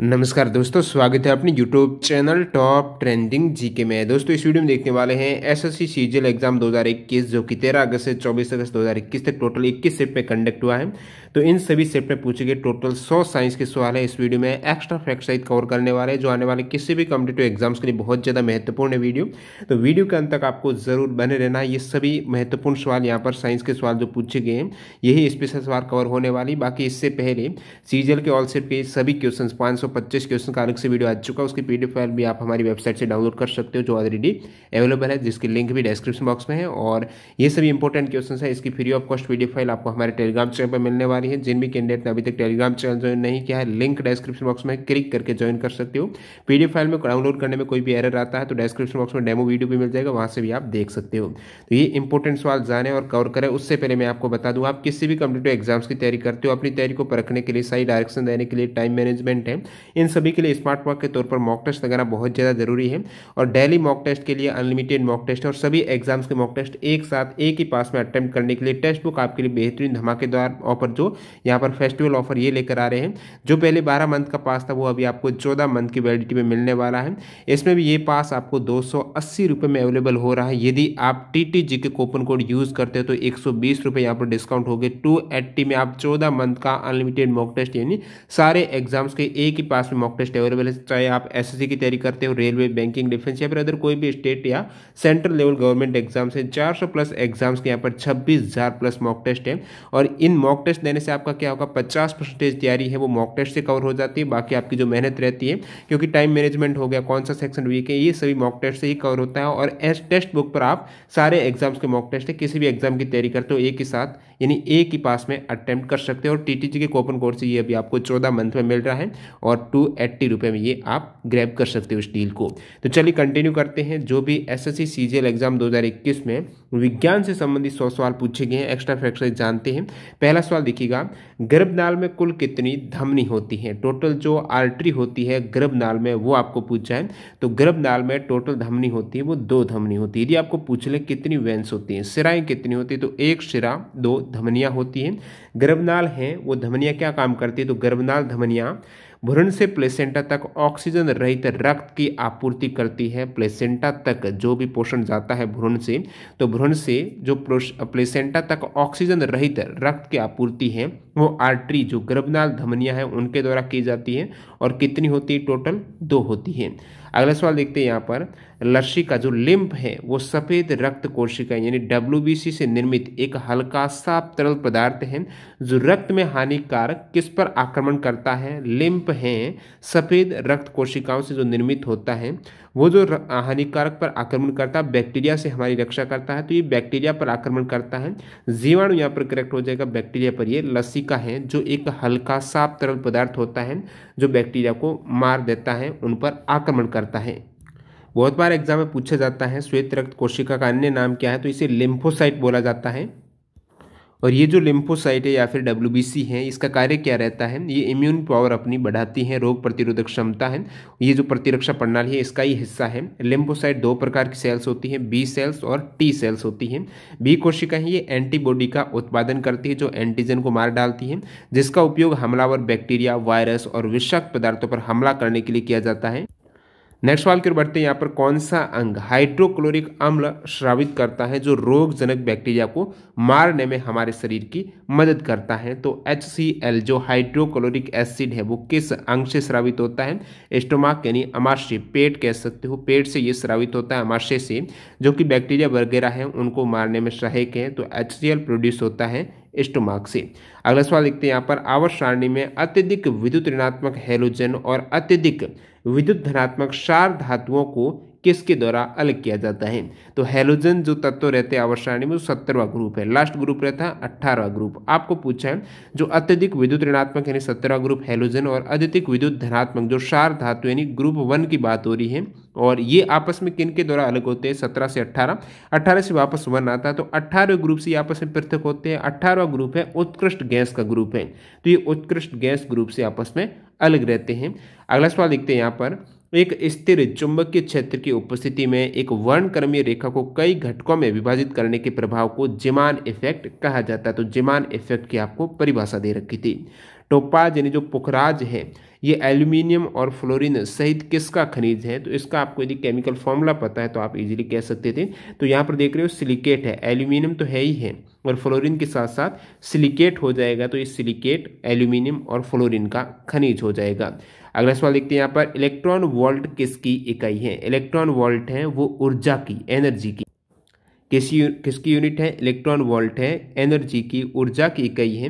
नमस्कार दोस्तों स्वागत है अपने YouTube channel top trending GK में दोस्तों इस वीडियो में देखने वाले हैं एसएससी सीजीएल एग्जाम 2021 जो कि 13 अगस्त से 24 अगस्त 2021 तक टोटल 21 सेट में कंडक्ट हुआ है तो इन सभी सेट में पूछे गए टोटल सौ साइंस के सवाल है इस वीडियो में एक्स्ट्रा फैक्ट सहित कवर करने वाले जो आने वाले किसी भी कॉम्पिटेटिव एग्जाम्स के लिए बहुत ज़्यादा महत्वपूर्ण है वीडियो तो वीडियो के अंत तक आपको ज़रूर बने रहना ये सभी महत्वपूर्ण सवाल यहाँ पर साइंस के सवाल जो पूछे गए हैं यही स्पेशल सवाल कवर होने वाली बाकी इससे पहले सीजल के ऑल सेट के सभी क्वेश्चन पाँच सौ पच्चीस क्वेश्चन का अलग से वीडियो आ चुका है उसकी पी फाइल भी आप हमारी वेबसाइट से डाउनलोड कर सकते हो जो ऑलरेडी अवेलेबल है जिसकी लिंक भी डिस्क्रिप्शन बॉक्स में है और ये सभी इंपॉर्टेंट क्वेश्चन है इसकी free of cost P file आपको हमारे टेलीग्राम चैनल पर मिलने वाले वाली है जिन भी कैंडिडेट ने अभी तक टेलीग्राम चैनल ज्वाइन नहीं किया है लिंक डिस्क्रिप्शन बॉक्स में क्लिक करके ज्वाइन कर सकते हो पीडीएफ फाइल में डाउनलोड करने में कोई भी एरर आता है तो डिस्क्रिप्शन बॉक्स में डेमो वीडियो भी मिल जाएगा वहाँ से भी आप देख सकते हो तो ये इंपॉर्टेंट सवाल जाने और कवर करें उससे पहले मैं आपको बता दूँ आप किसी भी कंप्यूटर एग्जाम्स की तैयारी करते हो अपनी तैयारी को परखने के लिए सही डायरेक्शन देने के लिए टाइम मैनेजमेंट है इन सभी के लिए स्मार्ट वर्क के तौर पर मॉक टेस्ट लगाना बहुत ज़्यादा जरूरी है और डेली मॉक टेस्ट के लिए अनलिमिटेड मॉक टेस्ट और सभी एग्जाम्स के मॉक टेस्ट एक साथ एक ही पास में अटैम्प्ट करने के लिए टेस्ट बुक आपके लिए बेहतरीन धमाकेदार ऑफर जो यहाँ पर फेस्टिवल ऑफर ये लेकर आ रहे हैं जो पहले बारह मंथ का पास था वो अभी आपको चौदह मंथ की वैलिडिटी में मिलने वाला है इसमें भी ये पास आपको दो सौ में अवेलेबल हो रहा है यदि आप टी के कोपन कोड यूज़ करते हो तो एक सौ यहाँ पर डिस्काउंट हो गए टू में आप चौदह मंथ का अनलिमिटेड मॉक टेस्ट यानी सारे एग्जाम्स के एक ही पास में मॉक टेस्ट अवेलेबल है चाहे आप एस की तैयारी करते हो रेलवे बैंकिंग डिफेंस या फिर अदर कोई भी स्टेट या सेंट्रल लेवल गवर्नमेंट एग्जाम्स है 400 प्लस एग्जाम्स के यहाँ पर 26,000 प्लस मॉक टेस्ट है और इन मॉक टेस्ट देने से आपका क्या होगा पचास परसेंटेज तैयारी है वो मॉक टेस्ट से कवर हो जाती है बाकी आपकी जो मेहनत रहती है क्योंकि टाइम मैनेजमेंट हो गया कौन सा सेक्शन वीक है ये सभी मॉक टेस्ट से ही कवर होता है और एस टेस्ट बुक पर आप सारे एग्जाम्स के मॉक टेस्ट है किसी भी एग्जाम की तैयारी करते हो एक ही साथ यानी ए की पास में अटैम्प्ट कर सकते हैं और टी के कूपन कोड से ये अभी आपको चौदह मंथ में मिल रहा है और टू एट्टी रुपये में ये आप ग्रैब कर सकते हो उस डील को तो चलिए कंटिन्यू करते हैं जो भी एस एस एग्जाम दो में विज्ञान से संबंधित सौ सवाल पूछे गए हैं एक्स्ट्रा फैक्टर जानते हैं पहला सवाल देखिएगा गर्भनाल में कुल कितनी धमनी होती है टोटल जो आर्टरी होती है गर्भनाल में वो आपको पूछा है तो गर्भनाल में टोटल धमनी होती है वो दो धमनी होती है यदि आपको पूछ ले कितनी वेंस होती है सिराएं कितनी होती है तो एक सिरा दो धमनियाँ होती हैं गर्भनाल हैं वो धमनियाँ क्या काम करती है तो गर्भनाल धमनियाँ भ्रूण से प्लेसेंटा तक ऑक्सीजन रहित रक्त की आपूर्ति करती है प्लेसेंटा तक जो भी पोषण जाता है भ्रूण से तो भ्रूण से जो प्लेसेंटा तक ऑक्सीजन रहित रक्त की आपूर्ति है वो आर्टरी जो गर्भनाल धमनिया हैं उनके द्वारा की जाती है और कितनी होती है टोटल दो होती है अगला सवाल देखते हैं यहाँ पर लस्सी का जो लिम्प है वो सफ़ेद रक्त कोशिका यानी डब्ल्यू से निर्मित एक हल्का सा तरल पदार्थ है जो रक्त में हानिकारक किस पर आक्रमण करता है लिम्प है सफ़ेद रक्त कोशिकाओं से जो निर्मित होता है वो जो हानिकारक पर आक्रमण करता है बैक्टीरिया से हमारी रक्षा करता है तो ये बैक्टीरिया पर आक्रमण करता है जीवाणु यहाँ पर करेक्ट हो जाएगा बैक्टीरिया पर ये लसिका है जो एक हल्का साफ तरल पदार्थ होता है जो बैक्टीरिया को मार देता है उन पर आक्रमण करता है बहुत बार एग्जाम में पूछा जाता है श्वेत रक्त कोशिका का अन्य नाम क्या है तो इसे लिम्फोसाइट बोला जाता है और ये जो लिम्फोसाइट है या फिर डब्ल्यू है इसका कार्य क्या रहता है ये इम्यून पावर अपनी बढ़ाती है रोग प्रतिरोधक क्षमता है ये जो प्रतिरक्षा प्रणाली है इसका ही हिस्सा है लिम्फोसाइट दो प्रकार की सेल्स होती हैं बी सेल्स और टी सेल्स होती हैं बी कोशिकाएं ये एंटीबॉडी का उत्पादन करती है जो एंटीजन को मार डालती है जिसका उपयोग हमलावर बैक्टीरिया वायरस और विषाक्त पदार्थों पर हमला करने के लिए किया जाता है नेक्स्ट सवाल की ओर बढ़ते हैं यहाँ पर कौन सा अंग हाइड्रोक्लोरिक अम्ल श्रावित करता है जो रोगजनक बैक्टीरिया को मारने में हमारे शरीर की मदद करता है तो एच जो हाइड्रोक्लोरिक एसिड है वो किस अंग से श्रावित होता है स्टोमाक यानी अमाशय पेट कह सकते हो पेट से ये श्रावित होता है अमाशय से जो कि बैक्टीरिया वगैरह हैं उनको मारने में सहायक है तो एच प्रोड्यूस होता है स्टोमाक से अगला सवाल देखते हैं यहाँ पर आवर्त सारणी में अत्यधिक विद्युत ऋणात्मक हेलोजन और अत्यधिक विद्युत धनात्मक सार धातुओं को किसके द्वारा अलग किया जाता है तो हेलोजन जो तत्व रहते हैं आवर्त सारणी में वो सत्तरवा ग्रुप है लास्ट ग्रुप रहता है अट्ठारहवा ग्रुप आपको पूछा है जो अत्यधिक विद्युत ऋणात्मक यानी सत्तरवा ग्रुप हेलोजन और अत्यधिक विद्युत धनात्मक जो शार धातु यानी ग्रुप वन की बात हो रही है और ये आपस में किन के द्वारा अलग होते हैं सत्रह से अट्ठारह अट्ठारह से वापस वन आता है तो अट्ठारह ग्रुप से आपस में पृथक होते हैं अट्ठारहवा ग्रुप है उत्कृष्ट गैस का ग्रुप है तो ये उत्कृष्ट गैस ग्रुप से आपस में अलग रहते हैं अगला सवाल देखते हैं यहाँ पर तो एक स्थिर चुंबकीय क्षेत्र की उपस्थिति में एक वर्णक्रमीय रेखा को कई घटकों में विभाजित करने के प्रभाव को जिमान इफेक्ट कहा जाता है तो जिमान इफेक्ट की आपको परिभाषा दे रखी थी टोपाज यानी जो पुखराज है ये एल्यूमिनियम और फ्लोरीन सहित किसका खनिज है तो इसका आपको यदि केमिकल फॉर्मूला पता है तो आप इजीली कह सकते थे तो यहाँ पर देख रहे हो सिलिकेट है एल्यूमिनियम तो है ही है और फ्लोरीन के साथ साथ सिलिकेट हो जाएगा तो ये सिलिकेट एल्यूमिनियम और फ्लोरीन का खनिज हो जाएगा अगला सवाल देखते हैं यहाँ पर इलेक्ट्रॉन वोल्ट किसकी इकाई है इलेक्ट्रॉन वोल्ट है वो ऊर्जा की एनर्जी की किस यू, किसकी यूनिट है इलेक्ट्रॉन वोल्ट है एनर्जी की ऊर्जा की इकाई है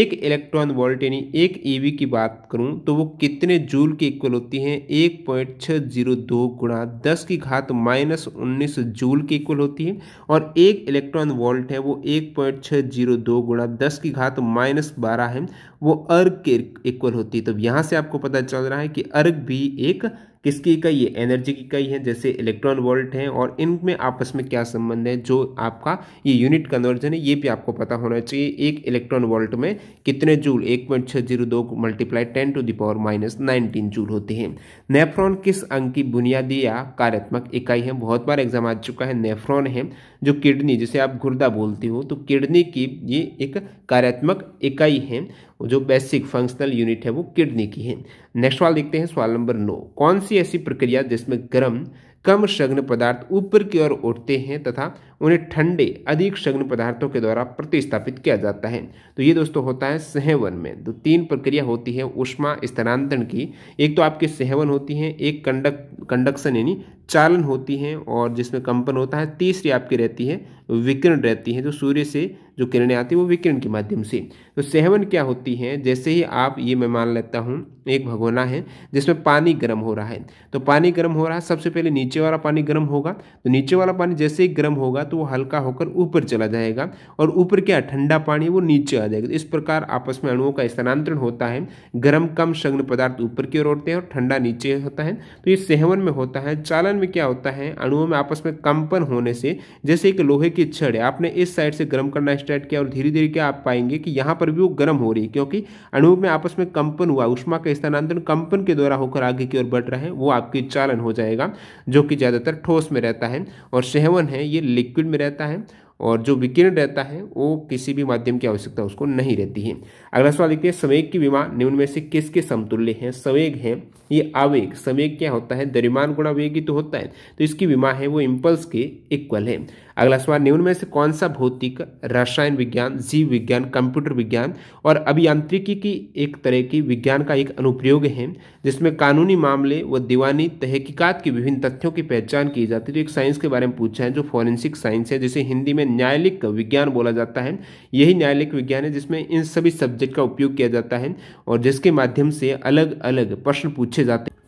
एक इलेक्ट्रॉन वोल्ट यानी एक ईवी की बात करूं तो वो कितने जूल की इक्वल होती है एक पॉइंट छः जीरो दो गुणा दस की घात माइनस उन्नीस जूल की इक्वल होती है और एक इलेक्ट्रॉन वोल्ट है वो एक पॉइंट छः जीरो दो गुणा दस की घात माइनस बारह है वो अर्ग के इक्वल होती है तो यहाँ से आपको पता चल रहा है कि अर्ग भी एक किसकी इकाई है एनर्जी की इकाई है जैसे इलेक्ट्रॉन वोल्ट है और इनमें आपस में क्या संबंध है जो आपका ये यूनिट कन्वर्जन है ये भी आपको पता होना चाहिए एक इलेक्ट्रॉन वोल्ट में कितने जूल एक पॉइंट छः जीरो दो multiply ten to the power minus nineteen joule होते हैं नेफ्रॉन किस अंग की बुनियादी या कार्यात्मक इकाई है बहुत बार एग्जाम आ चुका है नेफ्रॉन है जो किडनी जिसे आप गुर्दा बोलते हो तो किडनी की ये एक कार्यात्मक इकाई है जो बेसिक फंक्शनल यूनिट है वो किडनी की है नेक्स्ट सवाल देखते हैं सवाल नंबर नौ कौन सी ऐसी प्रक्रिया जिसमें गर्म कम शग्न पदार्थ ऊपर की ओर उठते हैं तथा उन्हें ठंडे अधिक शग्न पदार्थों के द्वारा प्रतिस्थापित किया जाता है तो ये दोस्तों होता है सहवन में तो तीन प्रक्रिया होती है उष्मा स्थानांतरण की एक तो आपके सहवन होती है एक कंडक कंडक्शन यानी चालन होती है और जिसमें कंपन होता है तीसरी आपकी रहती है विकिरण रहती हैं जो सूर्य से जो किरणें आती हैं वो विकिरण के माध्यम से तो सेवन क्या होती हैं जैसे ही आप ये मैं मान लेता हूँ एक भगोना है जिसमें पानी गर्म हो रहा है तो पानी गर्म हो रहा है सबसे पहले नीचे वाला पानी गर्म होगा तो नीचे वाला पानी जैसे ही गर्म होगा तो वो हल्का होकर ऊपर चला जाएगा और ऊपर क्या ठंडा पानी वो नीचे आ जाएगा तो इस प्रकार आपस में अणुओं का स्थानांतरण होता है गर्म कम संग्न पदार्थ ऊपर की ओर उठते हैं और ठंडा नीचे होता है तो ये सेवन में होता है चालन में क्या होता है अणुओं में आपस में कंपन होने से जैसे एक लोहे की छड़ है आपने इस साइड से गर्म करना स्टार्ट किया और धीरे धीरे क्या आप पाएंगे कि यहाँ पर भी वो गर्म हो रही है क्योंकि अणु में आपस में कंपन हुआ उष्मा का स्थानांतरण कंपन के द्वारा होकर आगे की ओर बढ़ रहा है वो आपके चालन हो जाएगा जो कि ज़्यादातर ठोस में रहता है और सेवन है ये लिक्विड में रहता है और जो विकिरण रहता है वो किसी भी माध्यम की आवश्यकता उसको नहीं रहती है अगला सवाल देखते हैं संवेग की विमा निम्न में से किसके समतुल्य है संवेग है ये आवेग संवेग क्या होता है दरिमान गुणा वेग ही तो होता है तो इसकी विमा है वो इम्पल्स के इक्वल है अगला सवाल निम्न में से कौन सा भौतिक रसायन विज्ञान जीव विज्ञान कंप्यूटर विज्ञान और अभियांत्रिकी की एक तरह की विज्ञान का एक अनुप्रयोग है जिसमें कानूनी मामले व दीवानी तहकीकात के विभिन्न तथ्यों की पहचान की जाती है तो एक साइंस के बारे में पूछा है जो फॉरेंसिक साइंस है जिसे हिंदी में न्यायालयिक विज्ञान बोला जाता है यही न्यायालयिक विज्ञान है जिसमें इन सभी सब्जेक्ट सब्जेक्ट का उपयोग किया जाता है और जिसके माध्यम से अलग अलग प्रश्न पूछे जाते हैं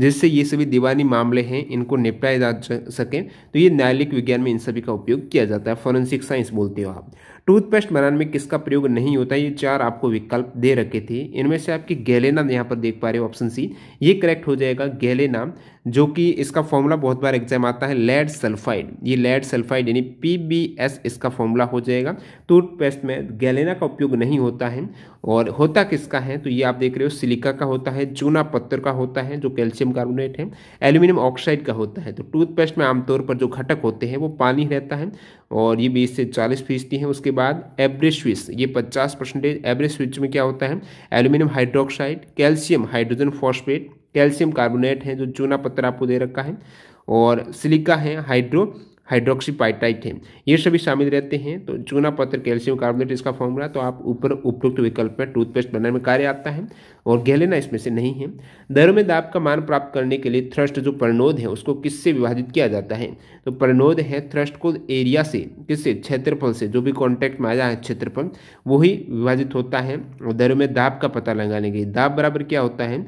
जिससे ये सभी दीवानी मामले हैं इनको निपटाए जा सकें तो ये न्यायालयिक विज्ञान में इन सभी का उपयोग किया जाता है फॉरेंसिक साइंस बोलते हो आप टूथपेस्ट बनाने में किसका प्रयोग नहीं होता ये चार आपको विकल्प दे रखे थे इनमें से आपकी गैलेना यहाँ पर देख पा रहे हो ऑप्शन सी ये करेक्ट हो जाएगा गैलेना जो कि इसका फॉर्मूला बहुत बार एग्जाम आता है लेड सल्फाइड ये लेड सल्फाइड यानी पीबीएस इसका फॉर्मूला हो जाएगा टूथपेस्ट में गैलेना का उपयोग नहीं होता है और होता किसका है तो ये आप देख रहे हो सिलिका का होता है चूना पत्थर का होता है जो कैल्शियम कार्बोनेट है एल्यूमिनियम ऑक्साइड का होता है तो टूथपेस्ट में आमतौर पर जो घटक होते हैं वो पानी रहता है और ये बीस से चालीस फीसदी है उसके बाद एवरेज स्विच ये पचास परसेंटेज एवरेज स्विच में क्या होता है aluminium hydroxide calcium hydrogen phosphate calcium carbonate है जो चूना पत्थर आपको दे रखा है और सिलिका है हाइड्रो हाइड्रोक्सीपाइटाइट है ये सभी शामिल रहते हैं तो चूना पत्थर कैल्शियम कार्बोनेट इसका फॉर्मूला तो आप ऊपर उपयुक्त विकल्प में टूथपेस्ट बनाने में कार्य आता है और गहलेना इसमें से नहीं है दर में दाब का मान प्राप्त करने के लिए थ्रस्ट जो परनोद है उसको किससे विभाजित किया जाता है तो परनोद है थ्रस्ट को एरिया से किससे क्षेत्रफल से जो भी कॉन्टैक्ट में आया है क्षेत्रफल वही विभाजित होता है और दर में दाब का पता लगाने के लिए दाब बराबर क्या होता है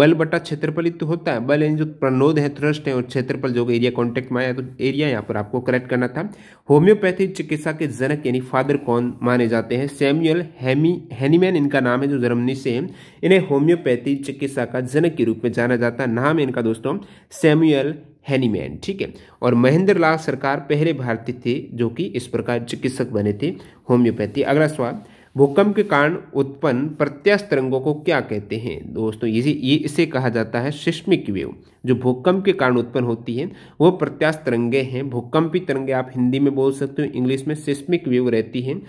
बल बटा क्षेत्रफल तो होता है बल यानी जो प्रनोद है थ्रस्ट है और क्षेत्रफल जो एरिया कॉन्टेक्ट में आया तो एरिया यहाँ पर आपको करेक्ट करना था होम्योपैथी चिकित्सा के जनक यानी फादर कौन माने जाते हैं सैम्यूअल हैमी हैनीमैन इनका नाम है जो जर्मनी से है इन्हें होम्योपैथी चिकित्सा का जनक के रूप में जाना जाता है नाम है इनका दोस्तों सैम्यूअल हैनीमैन ठीक है और महेंद्र लाल सरकार पहले भारतीय थे जो कि इस प्रकार चिकित्सक बने थे होम्योपैथी अगला सवाल भूकंप के कारण उत्पन्न प्रत्यास्थ तरंगों को क्या कहते हैं दोस्तों ये इसे कहा जाता है सिस्मिक वेव जो भूकंप के कारण उत्पन्न होती है वो प्रत्याश तरंगे हैं भूकंपी तरंगे आप हिंदी में बोल सकते हो इंग्लिश में सिस्मिक वेव रहती हैं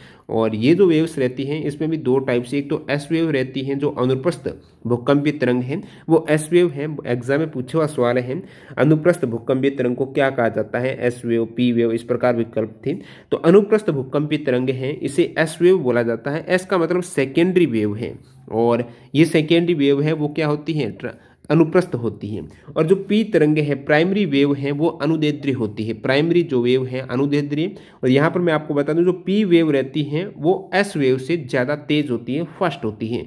और ये जो वेव्स रहती हैं इसमें भी दो टाइप से एक तो एस वेव रहती हैं जो अनुप्रस्थ भूकंपीय तरंग है वो एस वेव है एग्जाम में पूछे हुआ सवाल है अनुप्रस्थ भूकंपीय तरंग को क्या कहा जाता है एस वेव पी वेव इस प्रकार विकल्प थे तो अनुप्रस्थ भूकंपीय तरंग है इसे एस वेव बोला जाता है एस का मतलब सेकेंडरी वेव है और ये सेकेंडरी वेव है वो क्या होती है अनुप्रस्थ होती है और जो पी तरंगे हैं प्राइमरी वेव हैं वो अनुदेद्री होती है प्राइमरी जो वेव हैं अनुदेद्री और यहाँ पर मैं आपको बता दूँ जो पी वेव रहती हैं वो एस वेव से ज़्यादा तेज होती हैं फास्ट होती हैं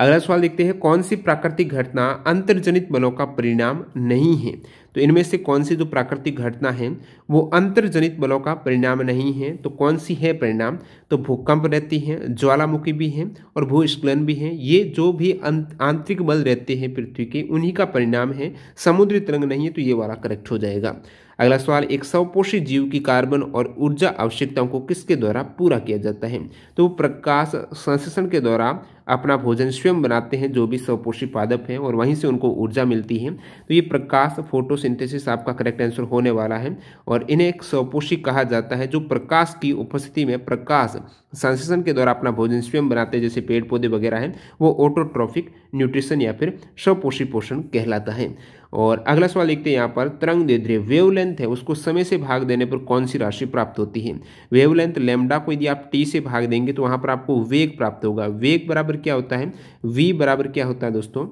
अगला सवाल देखते हैं कौन सी प्राकृतिक घटना अंतर्जनित बलों का परिणाम नहीं है तो इनमें से कौन सी जो प्राकृतिक घटना है वो अंतर्जनित बलों का परिणाम नहीं है तो कौन सी है परिणाम तो भूकंप रहती हैं ज्वालामुखी भी हैं और भूस्खलन भी हैं ये जो भी अं-, आंतरिक बल रहते हैं पृथ्वी के उन्हीं का परिणाम है समुद्री तरंग नहीं है तो ये वाला करेक्ट हो जाएगा अगला सवाल एक सवपोषी जीव की कार्बन और ऊर्जा आवश्यकताओं को किसके द्वारा पूरा किया जाता है तो प्रकाश संश्लेषण के द्वारा अपना भोजन स्वयं बनाते हैं जो भी सवपोषी पादप हैं और वहीं से उनको ऊर्जा मिलती है तो ये प्रकाश फोटो फोटोसिंथेसिस आपका करेक्ट आंसर होने वाला है और इन्हें एक स्वपोषी कहा जाता है जो प्रकाश की उपस्थिति में प्रकाश संश्लेषण के द्वारा अपना भोजन स्वयं बनाते हैं जैसे पेड़ पौधे वगैरह हैं वो ऑटोट्रॉफिक न्यूट्रिशन या फिर स्वपोषी पोषण कहलाता है और अगला सवाल देखते हैं यहाँ पर तरंग दैर्ध्य वेवलेंथ है उसको समय से भाग देने पर कौन सी राशि प्राप्त होती है वेव लेंथ लेमडा को यदि आप टी से भाग देंगे तो वहाँ पर आपको वेग प्राप्त होगा वेग बराबर क्या होता है वी बराबर क्या होता है दोस्तों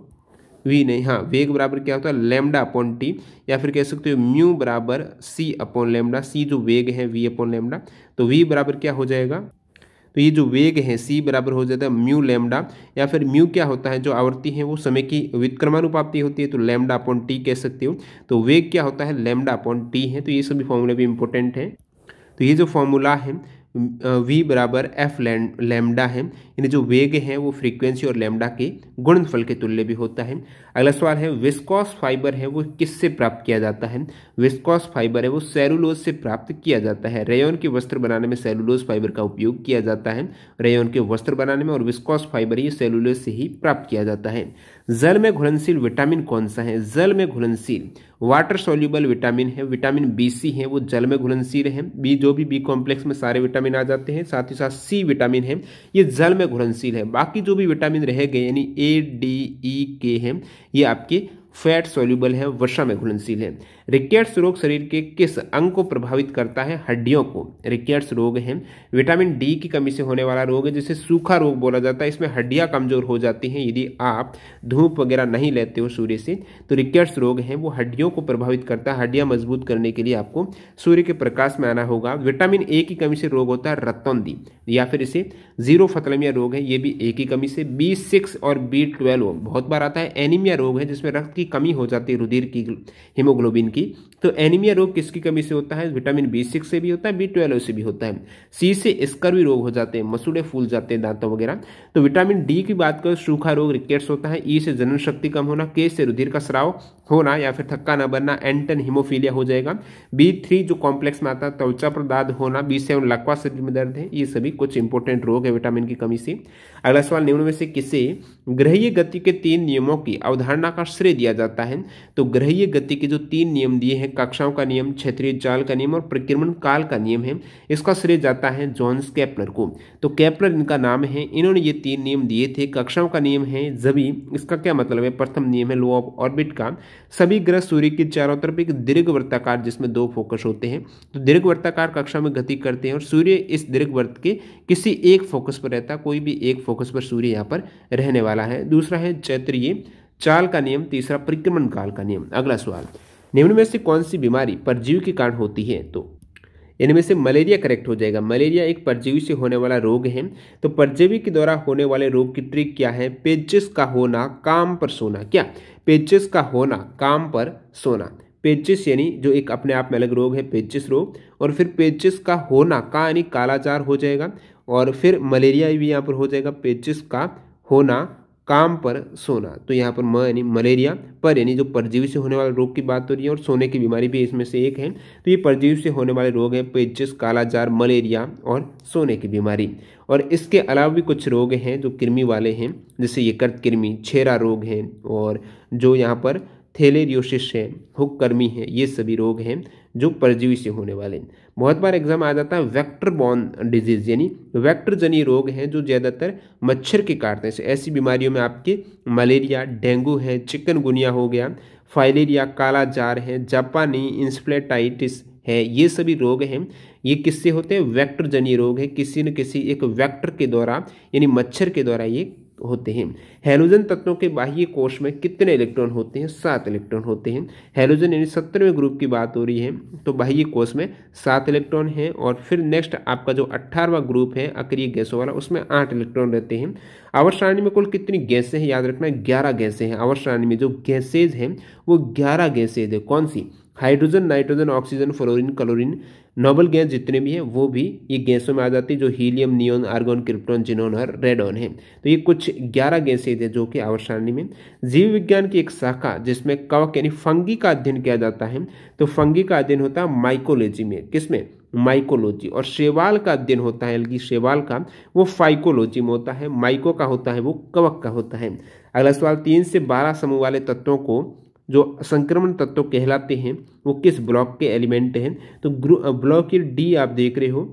वी नहीं हाँ वेग बराबर क्या होता है लेमडा अपॉन टी या फिर कह सकते हो म्यू बराबर सी अपॉन लेमडा सी जो वेग है वी अपॉन लेमडा तो वी बराबर क्या हो जाएगा तो ये जो वेग है सी बराबर हो जाता है म्यू लेमडा या फिर म्यू क्या होता है जो आवृत्ति है वो समय की वित्क्रमानुपाप्ति होती है तो लेमडा अपॉन टी कह सकते हो तो वेग क्या होता है लेमडा अपॉन टी है तो ये सभी फॉर्मूले भी इंपॉर्टेंट है तो ये जो फॉर्मूला है वी बराबर एफ लैमडा है यानी जो वेग है वो फ्रीक्वेंसी और लैमडा के गुणनफल के तुल्य भी होता है अगला सवाल है विस्कॉस फाइबर है वो किससे प्राप्त किया जाता है विस्कॉस फाइबर है वो सेलुलोज से प्राप्त किया जाता है रेयन के वस्त्र बनाने में सेलुलोज फाइबर का उपयोग किया जाता है रेयन के वस्त्र बनाने में और विस्कॉस फाइबर ये सेलुलोज से ही प्राप्त किया जाता है जल में घुलनशील विटामिन कौन सा है जल में घुलनशील वाटर सोल्यूबल विटामिन है विटामिन बी सी है वो जल में घुलनशील है बी जो भी बी कॉम्प्लेक्स में सारे विटामिन आ जाते हैं साथ ही साथ सी विटामिन है ये जल में घुलनशील है बाकी जो भी विटामिन रह गए यानी ए डी ई के हैं ये आपके फैट सोल्यूबल है वर्षा में घुलनशील है रिकेट्स रोग शरीर के किस अंग को प्रभावित करता है हड्डियों को रिकेट्स रोग है विटामिन डी की कमी से होने वाला रोग है जिसे सूखा रोग बोला जाता है इसमें हड्डियाँ कमजोर हो जाती हैं यदि आप धूप वगैरह नहीं लेते हो सूर्य से तो रिकेट्स रोग है वो हड्डियों को प्रभावित करता है हड्डियाँ मजबूत करने के लिए आपको सूर्य के प्रकाश में आना होगा विटामिन ए की कमी से रोग होता है रत्तौंदी या फिर इसे जीरो फतलमिया रोग है ये भी ए की कमी से बी सिक्स और बी ट्वेल्व बहुत बार आता है एनीमिया रोग है जिसमें रक्त की कमी हो जाती है रुधिर की हीमोग्लोबिन की Oui. तो एनीमिया रोग किसकी कमी से होता है विटामिन बी सिक्स से भी होता है बी ट्वेल्व से भी होता है सी से स्कर्वी रोग हो जाते हैं मसूड़े फूल जाते हैं दांतों वगैरह तो विटामिन डी की बात करें सूखा रोग रिकेट्स होता है ई e से जनन शक्ति कम होना के से रुधिर का स्राव होना या फिर थक्का ना बनना एंटन हिमोफीलिया हो जाएगा बी थ्री जो कॉम्प्लेक्स में आता है त्वचा पर दाद होना बी सेवन लकवा शरीर में दर्द है ये सभी कुछ इंपॉर्टेंट रोग है विटामिन की कमी से अगला सवाल निम्न में से किसे ग्रहीय गति के तीन नियमों की अवधारणा का श्रेय दिया जाता है तो ग्रहीय गति के जो तीन नियम दिए हैं कक्षाओं का नियम क्षेत्रीय जाल का नियम और प्रक्रमण काल का नियम है इसका श्रेय जाता है जॉन्स कैप्लर को तो कैप्लर इनका नाम है इन्होंने ये तीन नियम दिए थे कक्षाओं का नियम है जबी इसका क्या मतलब है प्रथम नियम है लो ऑफ ऑर्बिट का सभी ग्रह सूर्य के चारों तरफ एक दीर्घ वृत्ताकार जिसमें दो फोकस होते हैं तो दीर्घ वृत्ताकार कक्षा में गति करते हैं और सूर्य इस दीर्घ वृत्त के किसी एक फोकस पर रहता कोई भी एक फोकस पर सूर्य यहाँ पर रहने वाला है दूसरा है चैत्रीय चाल का नियम तीसरा परिक्रमण काल का नियम अगला सवाल निम्न में से कौन सी बीमारी परजीवी के कारण होती है तो इनमें से मलेरिया करेक्ट हो जाएगा मलेरिया एक परजीवी से होने वाला रोग है तो परजीवी के द्वारा होने वाले रोग की ट्रिक क्या है पेचिस का होना काम पर सोना क्या पेचिस का होना काम पर सोना पेचिस यानी जो एक अपने आप में अलग रोग है पेचिस रोग और फिर पेचिस का होना का यानी कालाजार हो जाएगा और फिर मलेरिया भी यहाँ पर हो जाएगा पेचिस का होना काम पर सोना तो यहाँ पर म यानी मलेरिया पर यानी जो परजीवी से होने वाले रोग की बात हो रही है और सोने की बीमारी भी इसमें से एक है तो ये परजीवी से होने वाले रोग हैं पेचिस कालाजार मलेरिया और सोने की बीमारी और इसके अलावा भी कुछ रोग हैं जो कृमि वाले हैं जैसे ये कर्त कृमि छेरा रोग हैं और जो यहाँ पर थेलेरियोसिस है कर्मी है ये सभी रोग हैं जो परजीवी से होने वाले हैं बहुत बार एग्जाम आ जाता है वेक्टर बॉर्न डिजीज यानी वेक्टर जनी रोग हैं जो ज़्यादातर मच्छर के काटने से ऐसी बीमारियों में आपके मलेरिया डेंगू है चिकनगुनिया हो गया फाइलेरिया कालाजार है जापानी इंसफ्लेटाइटिस है ये सभी रोग हैं ये किससे होते हैं वैक्टर जनी रोग है किसी न किसी एक वैक्टर के द्वारा यानी मच्छर के द्वारा ये होते हैं हेलोजन तत्वों के बाह्य कोष में कितने इलेक्ट्रॉन होते हैं सात इलेक्ट्रॉन होते हैं हेलोजन यानी सत्तरवें ग्रुप की बात हो रही है तो बाह्य कोष में सात इलेक्ट्रॉन हैं और फिर नेक्स्ट आपका जो अट्ठारहवा ग्रुप है अक्रिय गैसों वाला उसमें आठ इलेक्ट्रॉन रहते हैं आवर्त श्राणी में कुल कितनी गैसे हैं याद रखना ग्यारह गैसे हैं आवर्त सारणी में जो गैसेज हैं वो ग्यारह गैसेज है कौन सी hydrogen nitrogen oxygen fluorine chlorine noble gas जितने भी हैं वो भी ये गैसों में आ जाती है जो helium neon argon krypton xenon और रेडोन है तो ये कुछ ग्यारह गैसें हैं जो कि आवश्यणी में जीव विज्ञान की एक शाखा जिसमें कवक यानी फंगी का अध्ययन किया जाता है तो फंगी का अध्ययन होता है माइकोलॉजी में किसमें माइकोलॉजी और शेवाल का अध्ययन होता है बल्कि शेवाल का वो फाइकोलॉजी में होता है माइको का होता है वो कवक का होता है अगला सवाल तीन से बारह समूह वाले तत्वों को जो संक्रमण तत्व कहलाते हैं वो किस ब्लॉक के एलिमेंट हैं तो ब्लॉक डी आप देख रहे हो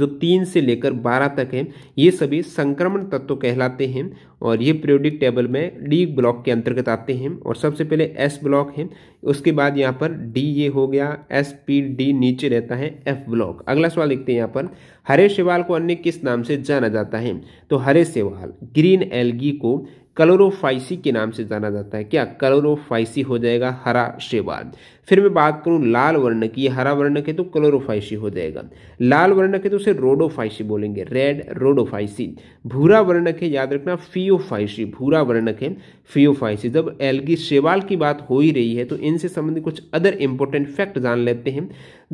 जो तीन से लेकर बारह तक है ये सभी संक्रमण तत्व कहलाते हैं और ये प्रियोडिक टेबल में डी ब्लॉक के अंतर्गत आते हैं और सबसे पहले एस ब्लॉक है उसके बाद यहाँ पर डी ये हो गया एस पी डी नीचे रहता है एफ ब्लॉक अगला सवाल देखते हैं यहाँ पर हरे शिवाल को अन्य किस नाम से जाना जाता है तो हरे शिवाल ग्रीन एलगी को कलोरोफाइसी के नाम से जाना जाता है क्या कलोरोफाइसी हो जाएगा हरा शैवाल फिर मैं बात करूँ लाल वर्ण की हरा वर्ण के तो क्लोरोफाइसी हो जाएगा लाल वर्ण के तो उसे रोडोफाइसी बोलेंगे रेड रोडोफाइसी भूरा वर्ण के याद रखना फियोफाइसी भूरा वर्ण के फियोफाइसी जब एलगी शेवाल की बात हो ही रही है तो इनसे संबंधित कुछ अदर इंपॉर्टेंट फैक्ट जान लेते हैं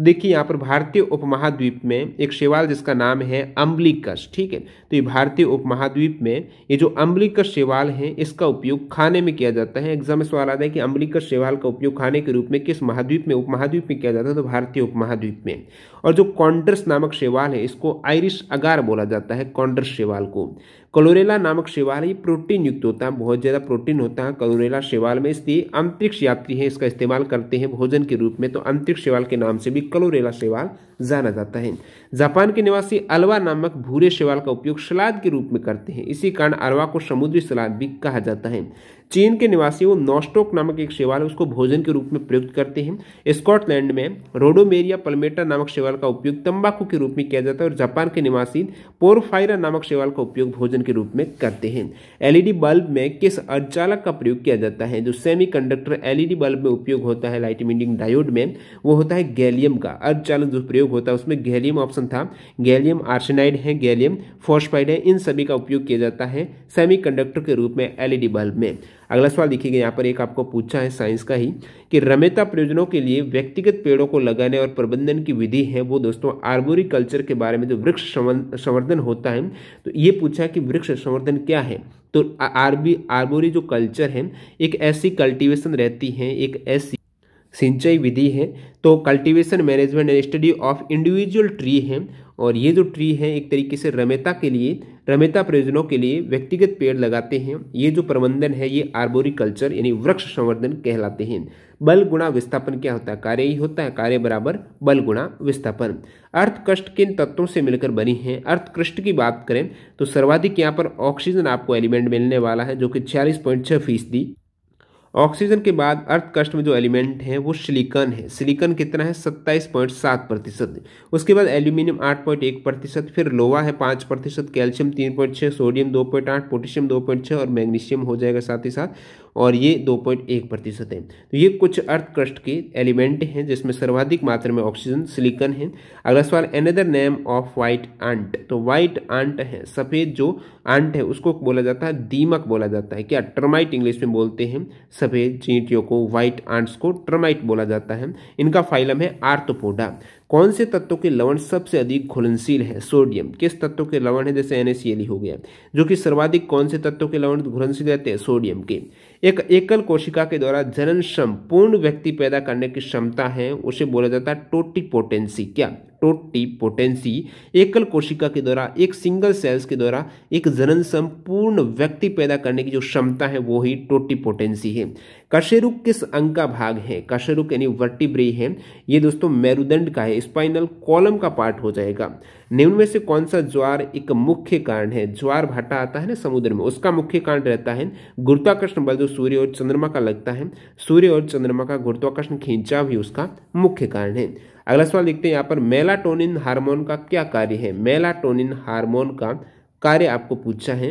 देखिए यहाँ पर भारतीय उपमहाद्वीप में एक शेवाल जिसका नाम है अम्बलिकस ठीक है तो ये भारतीय उपमहाद्वीप में ये जो अम्बलिकस शेवाल है इसका उपयोग खाने में किया जाता है एग्जाम में सवाल आता है कि अम्बलिकस शेवाल का उपयोग खाने के रूप में किस किस महाद्वीप में उपमहाद्वीप में किया जाता है तो भारतीय उपमहाद्वीप में और जो कॉन्ड्रस नामक शैवाल है इसको आयरिश अगार बोला जाता है कॉन्ड्रस शैवाल को कलोरेला नामक शैवाल ये प्रोटीन युक्त होता है बहुत ज़्यादा प्रोटीन होता है कलोरेला शैवाल में इसलिए अंतरिक्ष यात्री हैं इसका इस्तेमाल करते हैं भोजन के रूप में तो अंतरिक्ष शैवाल के नाम से भी कलोरेला शैवाल जाना जाता है जापान के निवासी अलवा नामक भूरे शैवाल का उपयोग सलाद के रूप में करते हैं इसी कारण अलवा को समुद्री सलाद भी कहा जाता है चीन के निवासी वो नॉस्टोक नामक एक शैवाल उसको भोजन के रूप में प्रयुक्त करते हैं स्कॉटलैंड में रोडोमेरिया पलमेटा नामक शैवाल का उपयोग तंबाकू के रूप में किया जाता है और जापान के निवासी पोरफाइरा नामक शैवाल का उपयोग भोजन के रूप में करते हैं एलईडी बल्ब में किस अर्चालक का प्रयोग किया जाता है जो सेमीकंडक्टर एलईडी बल्ब में उपयोग होता है लाइट इमिटिंग डायोड में वो होता है गैलियम का अर्धचालक जो प्रयोग होता है उसमें गैलियम ऑप्शन था गैलियम आर्सेनाइड है गैलियम फॉस्फाइड है इन सभी का उपयोग किया जाता है सेमी के रूप में एलईडी बल्ब में अगला सवाल देखिएगा यहाँ पर एक आपको पूछा है साइंस का ही कि रमेता प्रयोजनों के लिए व्यक्तिगत पेड़ों को लगाने और प्रबंधन की विधि है वो दोस्तों आर्बोरी कल्चर के बारे में जो वृक्ष संवर्धन होता है तो ये पूछा है कि वृक्ष संवर्धन क्या है तो आरबी आर्बोरी जो कल्चर है एक ऐसी कल्टिवेशन रहती है एक ऐसी सिंचाई विधि है तो cultivation management and study of individual tree है और ये जो ट्री है एक तरीके से रमेता के लिए रमेता प्रयोजनों के लिए व्यक्तिगत पेड़ लगाते हैं ये जो प्रबंधन है ये आर्बोरिकल्चर यानी वृक्ष संवर्धन कहलाते हैं बल गुणा विस्थापन क्या होता है कार्य ही होता है कार्य बराबर बल गुणा विस्थापन अर्थकृष्ट किन तत्वों से मिलकर बनी है अर्थकृष्ट की बात करें तो सर्वाधिक यहाँ पर ऑक्सीजन आपको एलिमेंट मिलने वाला है जो कि छियालीस पॉइंट छह फीसदी ऑक्सीजन के बाद अर्थकष्ट में जो एलिमेंट है वो सिलिकन है सिलिकन कितना है सत्ताईस पॉइंट सात प्रतिशत उसके बाद एल्यूमिनियम आठ पॉइंट एक प्रतिशत फिर लोहा है पाँच प्रतिशत कैल्शियम तीन पॉइंट छः सोडियम दो पॉइंट आठ पोटेशियम दो पॉइंट छः और मैग्नीशियम हो जाएगा साथ ही साथ और ये दो पॉइंट एक प्रतिशत है तो ये कुछ अर्थ के एलिमेंट हैं जिसमें सर्वाधिक मात्रा में ऑक्सीजन सिलिकन है अगला सवाल another name of white ant तो वाइट आंट है सफ़ेद जो आंट है उसको बोला जाता है दीमक बोला जाता है क्या ट्रमाइट इंग्लिश में बोलते हैं सफ़ेद चींटियों को व्हाइट आंट्स को ट्रमाइट बोला जाता है इनका फाइलम है आर्थोपोडा कौन से तत्वों के लवण सबसे अधिक घुलनशील है सोडियम किस तत्व के लवण है जैसे एन e हो गया जो कि सर्वाधिक कौन से तत्वों के लवण घुलनशील रहते हैं सोडियम के एक एकल कोशिका के द्वारा जनन संपूर्ण व्यक्ति पैदा करने की क्षमता है उसे बोला जाता है टोटी पोटेंसी क्या टोटी पोटेंसी एकल कोशिका के द्वारा एक सिंगल सेल्स के द्वारा एक जनन संपूर्ण व्यक्ति पैदा करने की जो क्षमता है वो ही पोटेंसी है कशेरुक किस अंग का भाग है कशेरुक यानी वर्टिब्री है ये दोस्तों मेरुदंड का है स्पाइनल कॉलम का पार्ट हो जाएगा निम्न में से कौन सा ज्वार एक मुख्य कारण है ज्वार भाटा आता है ना समुद्र में उसका मुख्य कारण रहता है गुरुत्वाकर्षण बल जो सूर्य और चंद्रमा का लगता है सूर्य और चंद्रमा का गुरुत्वाकर्षण खींचा भी उसका मुख्य कारण है अगला सवाल देखते हैं यहाँ पर मेलाटोनिन हार्मोन का क्या कार्य है मेलाटोनिन हार्मोन का कार्य आपको पूछा है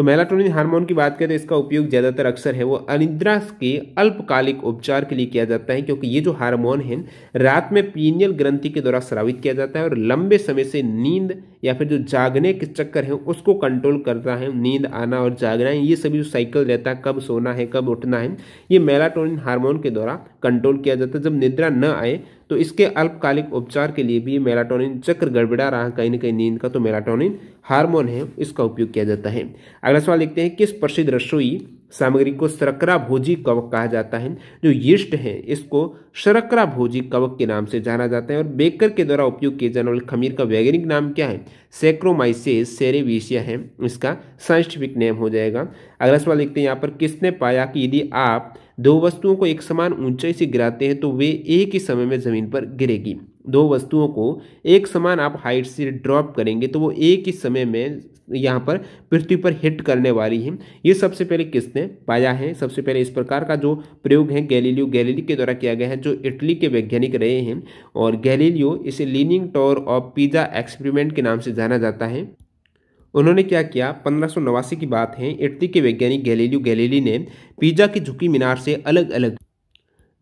तो मेलाटोनिन हार्मोन की बात करें तो इसका उपयोग ज़्यादातर अक्सर है वो अनिद्रा के अल्पकालिक उपचार के लिए किया जाता है क्योंकि ये जो हार्मोन है रात में पीनियल ग्रंथि के द्वारा स्रावित किया जाता है और लंबे समय से नींद या फिर जो जागने के चक्कर हैं उसको कंट्रोल करता है नींद आना और जागना ये सभी जो साइकिल रहता है कब सोना है कब उठना है ये मेलाटोनिन हारमोन के द्वारा कंट्रोल किया जाता है जब निद्रा न आए तो इसके अल्पकालिक उपचार के लिए भी मेलाटोनिन चक्र गड़बड़ा रहा कहीं ना कहीं नींद का तो मेलाटोनिन हार्मोन है इसका उपयोग किया जाता है अगला सवाल देखते हैं किस प्रसिद्ध रसोई सामग्री को शर्करा भोजी कवक कहा जाता है जो यीस्ट है इसको शर्करा भोजी कवक के नाम से जाना जाता है और बेकर के द्वारा उपयोग किए जाने वाले खमीर का वैज्ञानिक नाम क्या है सेक्रोमाइसिस सेरेविशिया है इसका साइंटिफिक नेम हो जाएगा अगला सवाल लिखते हैं यहाँ पर किसने पाया कि यदि आप दो वस्तुओं को एक समान ऊंचाई से गिराते हैं तो वे एक ही समय में ज़मीन पर गिरेगी दो वस्तुओं को एक समान आप हाइट से ड्रॉप करेंगे तो वो एक ही समय में यहाँ पर पृथ्वी पर हिट करने वाली है ये सबसे पहले किसने पाया है सबसे पहले इस प्रकार का जो प्रयोग है गैलीलियो गैलीली के द्वारा किया गया है जो इटली के वैज्ञानिक रहे हैं और गैलीलियो इसे leaning tower of Pisa experiment के नाम से जाना जाता है उन्होंने क्या किया पंद्रह की बात है इटली के वैज्ञानिक गैलीलियो गैलीली ने पिज्जा की झुकी मीनार से अलग अलग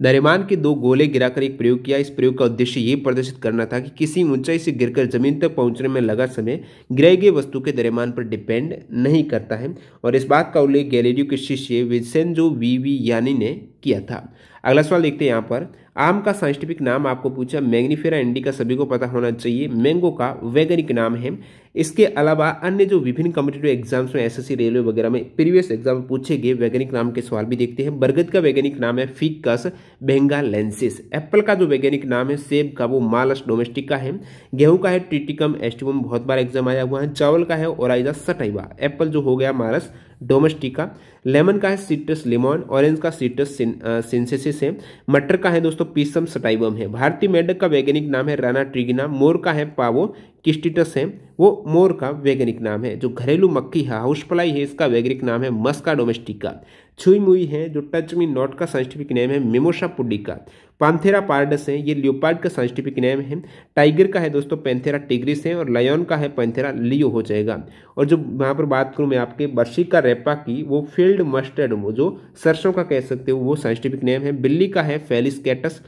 दरिमान के दो गोले गिराकर एक प्रयोग किया इस प्रयोग का उद्देश्य ये प्रदर्शित करना था कि किसी ऊंचाई से गिरकर जमीन तक पहुंचने में लगा समय गिराई गई वस्तु के दरिमान पर डिपेंड नहीं करता है और इस बात का उल्लेख गैलेरियो के शिष्य विसेंजो वीवी यानी ने किया था अगला सवाल देखते हैं यहाँ पर आम का साइंटिफिक नाम आपको पूछा मैग्नीफेरा इंडी का सभी को पता होना चाहिए मैंगो का वैज्ञानिक नाम है इसके अलावा अन्य जो विभिन्न कम्पिटेटिव एग्जाम्स में एसएससी रेलवे वगैरह में प्रीवियस एग्जाम में पूछे गए वैज्ञानिक नाम के सवाल भी देखते हैं बरगद का वैज्ञानिक नाम है फिकस बेहंगा लेंसिस एप्पल का जो वैज्ञानिक नाम है सेब का वो मालस डोमेस्टिक का है गेहूं का है ट्रिटिकम एस्टिवम बहुत बार एग्जाम आया हुआ है चावल का है ओराइजा सटाइवा एप्पल जो हो गया मालस डोमेस्टिका लेमन का है सिट्रस लिमोन ऑरेंज का सिट्रस सिंसेसिस है मटर का है दोस्तों पीसम सटाइवम है भारतीय मेढक का वैज्ञानिक नाम है राना ट्रिगिना मोर का है पावो किस्टिटस है वो मोर का वैज्ञानिक नाम है जो घरेलू मक्खी है हाउसफ्लाई है इसका वैज्ञानिक नाम है मस्का डोमेस्टिका छुई मुई है जो टच मी नॉट का साइंटिफिक नेम है मेमोशा पुडिका पांथेरा पार्डस है ये लियोपार्ड का साइंटिफिक नेम है टाइगर का है दोस्तों पेंथेरा टिग्रिस है और लायन का है पेंथेरा लियो हो जाएगा और जो वहाँ पर बात करूँ मैं आपके बर्शिका रेपा की वो फील्ड मस्टर्ड जो सरसों का कह सकते हो वो साइंटिफिक नेम है बिल्ली का है फेलिस कैटस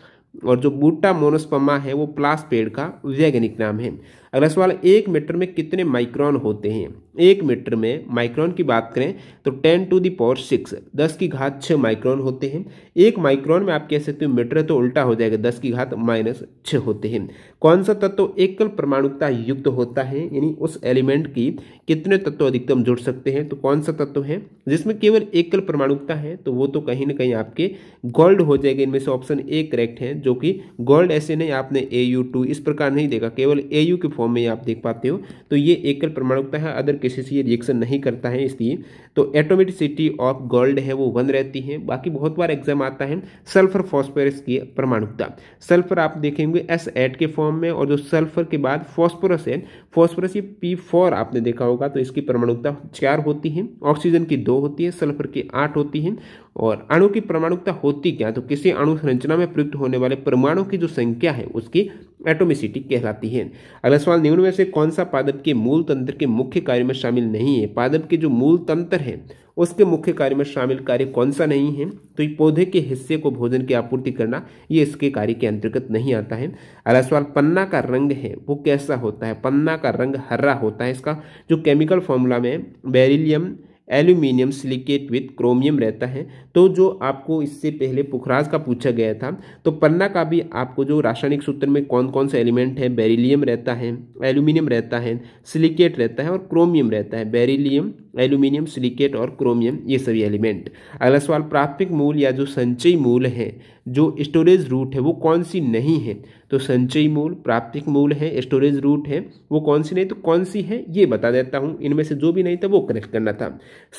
और जो बूटा मोनोस्पमा है वो प्लास पेड़ का वैज्ञानिक नाम है अगला सवाल एक मीटर में कितने माइक्रॉन होते हैं एक मीटर में माइक्रॉन की बात करें तो टेन टू पावर सिक्स दस की घात छः माइक्रॉन होते हैं एक माइक्रॉन में आप कह सकते हो मीटर तो उल्टा हो जाएगा दस की घात माइनस छः होते हैं कौन सा तत्व एकल परमाणुता युक्त होता है यानी उस एलिमेंट की कितने तत्व अधिकतम जुड़ सकते हैं तो कौन सा तत्व है जिसमें केवल एकल परमाणुता है तो वो तो कहीं ना कहीं आपके गोल्ड हो जाएगा इनमें से ऑप्शन ए करेक्ट है जो कि गोल्ड ऐसे नहीं आपने ए टू इस प्रकार नहीं देखा केवल ए यू के फॉर्म में आप देख पाते हो तो ये एकल परमाणुकता है अदर किसी से ये रिएक्शन नहीं करता है इसलिए तो सिटी ऑफ गोल्ड है वो वन रहती है बाकी बहुत बार एग्जाम आता है सल्फर फॉस्फोरस की परमाणुता सल्फर आप देखेंगे एस एट के फॉर्म में और जो सल्फर के बाद फॉस्फोरस है फॉस्फोरस ये पी फोर आपने देखा होगा तो इसकी परमाणुता चार होती है ऑक्सीजन की दो होती है सल्फर की आठ होती है और अणु की परमाणुकता होती क्या तो किसी अणु संरचना में प्रयुक्त होने वाले परमाणु की जो संख्या है उसकी एटोमिसिटी कहलाती है अगला सवाल निम्न में से कौन सा पादप के मूल तंत्र के मुख्य कार्य में शामिल नहीं है पादप के जो मूल तंत्र है उसके मुख्य कार्य में शामिल कार्य कौन सा नहीं है तो ये पौधे के हिस्से को भोजन की आपूर्ति करना ये इसके कार्य के अंतर्गत नहीं आता है अगला सवाल पन्ना का रंग है वो कैसा होता है पन्ना का रंग हरा होता है इसका जो केमिकल फॉर्मूला में beryllium aluminium silicate with chromium रहता है तो जो आपको इससे पहले पुखराज का पूछा गया था तो पन्ना का भी आपको जो रासायनिक सूत्र में कौन कौन से एलिमेंट है बेरिलियम रहता है एल्यूमिनियम रहता है सिलिकेट रहता है और क्रोमियम रहता है बेरिलियम एल्यूमिनियम सिलिकेट और क्रोमियम ये सभी एलिमेंट अगला सवाल प्राथमिक मूल या जो संचयी मूल है जो स्टोरेज रूट है वो कौन सी नहीं है तो संचयी मूल प्राप्तिक मूल है स्टोरेज रूट है वो कौन सी नहीं तो कौन सी है ये बता देता हूँ इनमें से जो भी नहीं था वो करेक्ट करना था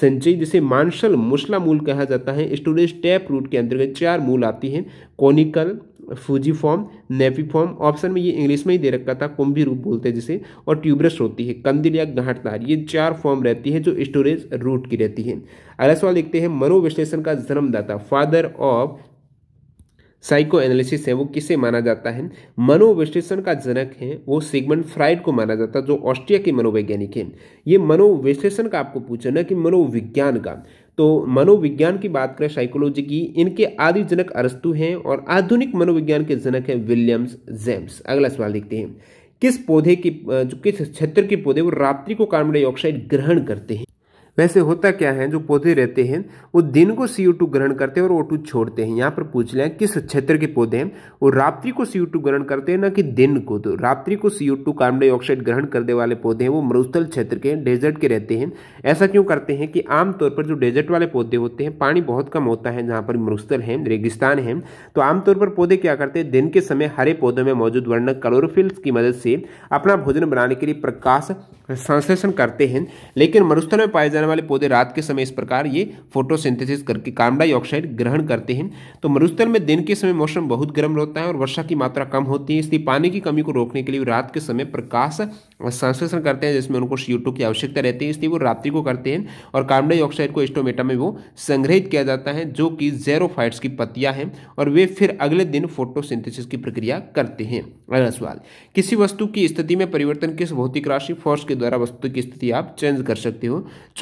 संचयी जिसे मानसल मुसला मूल कहा जाता है स्टोरेज टैप रूट के अंतर्गत चार मूल आती हैं conical fusiform napiform option में ये इंग्लिश में ही दे रखा था कुंभी रूप बोलते हैं जिसे और ट्यूबरस होती है कंदिल या गांठदार ये चार फॉर्म रहती है जो स्टोरेज रूट की रहती है अगला सवाल देखते हैं मनोविश्लेषण का जन्मदाता फादर ऑफ साइको एनालिसिस है वो किसे माना जाता है मनोविश्लेषण का जनक है वो सिगमंड फ्राइड को माना जाता है जो ऑस्ट्रिया के मनोवैज्ञानिक हैं ये मनोविश्लेषण का आपको पूछना कि मनोविज्ञान का तो मनोविज्ञान की बात करें साइकोलॉजी की इनके आदि जनक अरस्तु हैं और आधुनिक मनोविज्ञान के जनक हैं विलियम्स जेम्स अगला सवाल देखते हैं किस पौधे की जो किस क्षेत्र के पौधे वो रात्रि को कार्बन डाइऑक्साइड ग्रहण करते हैं वैसे होता क्या है जो पौधे रहते हैं वो दिन को सी ग्रहण करते हैं और ओ छोड़ते हैं यहाँ पर पूछ लें किस क्षेत्र के पौधे हैं वो रात्रि को सी ग्रहण करते हैं ना कि दिन को तो रात्रि को सी कार्बन डाइऑक्साइड ग्रहण करने वाले पौधे हैं वो मरुस्थल क्षेत्र के डेजर्ट के रहते हैं ऐसा क्यों करते हैं कि आमतौर पर जो डेजर्ट वाले पौधे होते हैं पानी बहुत कम होता है जहाँ पर मरुस्थल हैं रेगिस्तान है तो आमतौर पर पौधे क्या करते हैं दिन के समय हरे पौधों में मौजूद वर्णक क्लोरोफिल्स की मदद से अपना भोजन बनाने के लिए प्रकाश संश्लेषण करते हैं लेकिन मरुस्थल में पाए जाने वाले पौधे रात के समय इस प्रकार ये फोटोसिंथेसिस करके कार्बन डाइऑक्साइड ग्रहण करते हैं तो मरुस्थल में दिन के समय मौसम बहुत गर्म रहता है और वर्षा की मात्रा कम होती है इसलिए पानी की कमी को रोकने के लिए रात के समय प्रकाश संश्लेषण करते हैं जिसमें उनको सी की आवश्यकता रहती है इसलिए वो रात्रि को करते हैं और कार्बन डाइऑक्साइड को स्टोमेटा में वो संग्रहित किया जाता है जो कि जेरो की पत्तियाँ हैं और वे फिर अगले दिन फोटो की प्रक्रिया करते हैं अगला सवाल किसी वस्तु की स्थिति में परिवर्तन किस भौतिक राशि फोर्स के द्वारा वस्तु की स्थिति आप चेंज कर सकते हो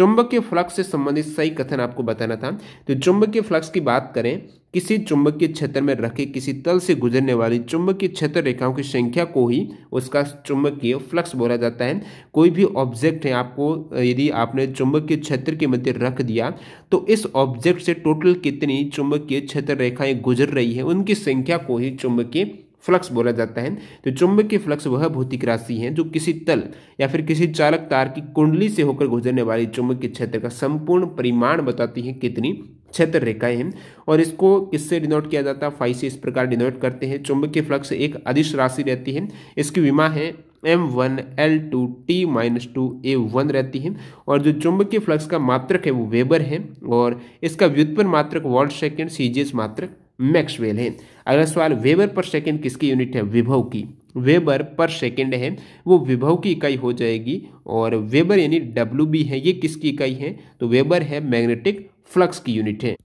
चुंबकीय फ्लक्स से संबंधित सही कथन आपको बताना था तो चुंबकीय फ्लक्स की बात करें किसी चुंबकीय क्षेत्र में रखे किसी तल से गुजरने वाली चुंबकीय क्षेत्र रेखाओं की संख्या को ही उसका चुंबकीय फ्लक्स बोला जाता है कोई भी ऑब्जेक्ट है आपको यदि आपने चुंबकीय क्षेत्र के मध्य रख दिया तो इस ऑब्जेक्ट से टोटल कितनी चुंबकीय क्षेत्र रेखाएं गुजर रही है उनकी संख्या को ही चुंबकीय फ्लक्स बोला जाता है तो की फ्लक्स वह भौतिक राशि है जो किसी तल या फिर किसी चालक तार की कुंडली से होकर गुजरने वाली चुंबक के क्षेत्र का संपूर्ण परिमाण बताती है कितनी क्षेत्र रेखाएं हैं और इसको किससे डिनोट किया जाता है फाइव से इस प्रकार डिनोट करते हैं के फ्लक्स एक अधिश राशि रहती है इसकी विमा है M one L two T minus two A one रहती है और जो के फ्लक्स का मात्रक है वो वेबर है और इसका व्युत्पन्न मात्रक वॉल्ट सेकेंड सीजीएस मात्रक मैक्सवेल है अगला सवाल वेबर पर सेकेंड किसकी यूनिट है विभव की वेबर पर सेकेंड है वो विभव की इकाई हो जाएगी और वेबर यानी डब्ल्यू है ये किसकी इकाई है तो वेबर है मैग्नेटिक फ्लक्स की यूनिट है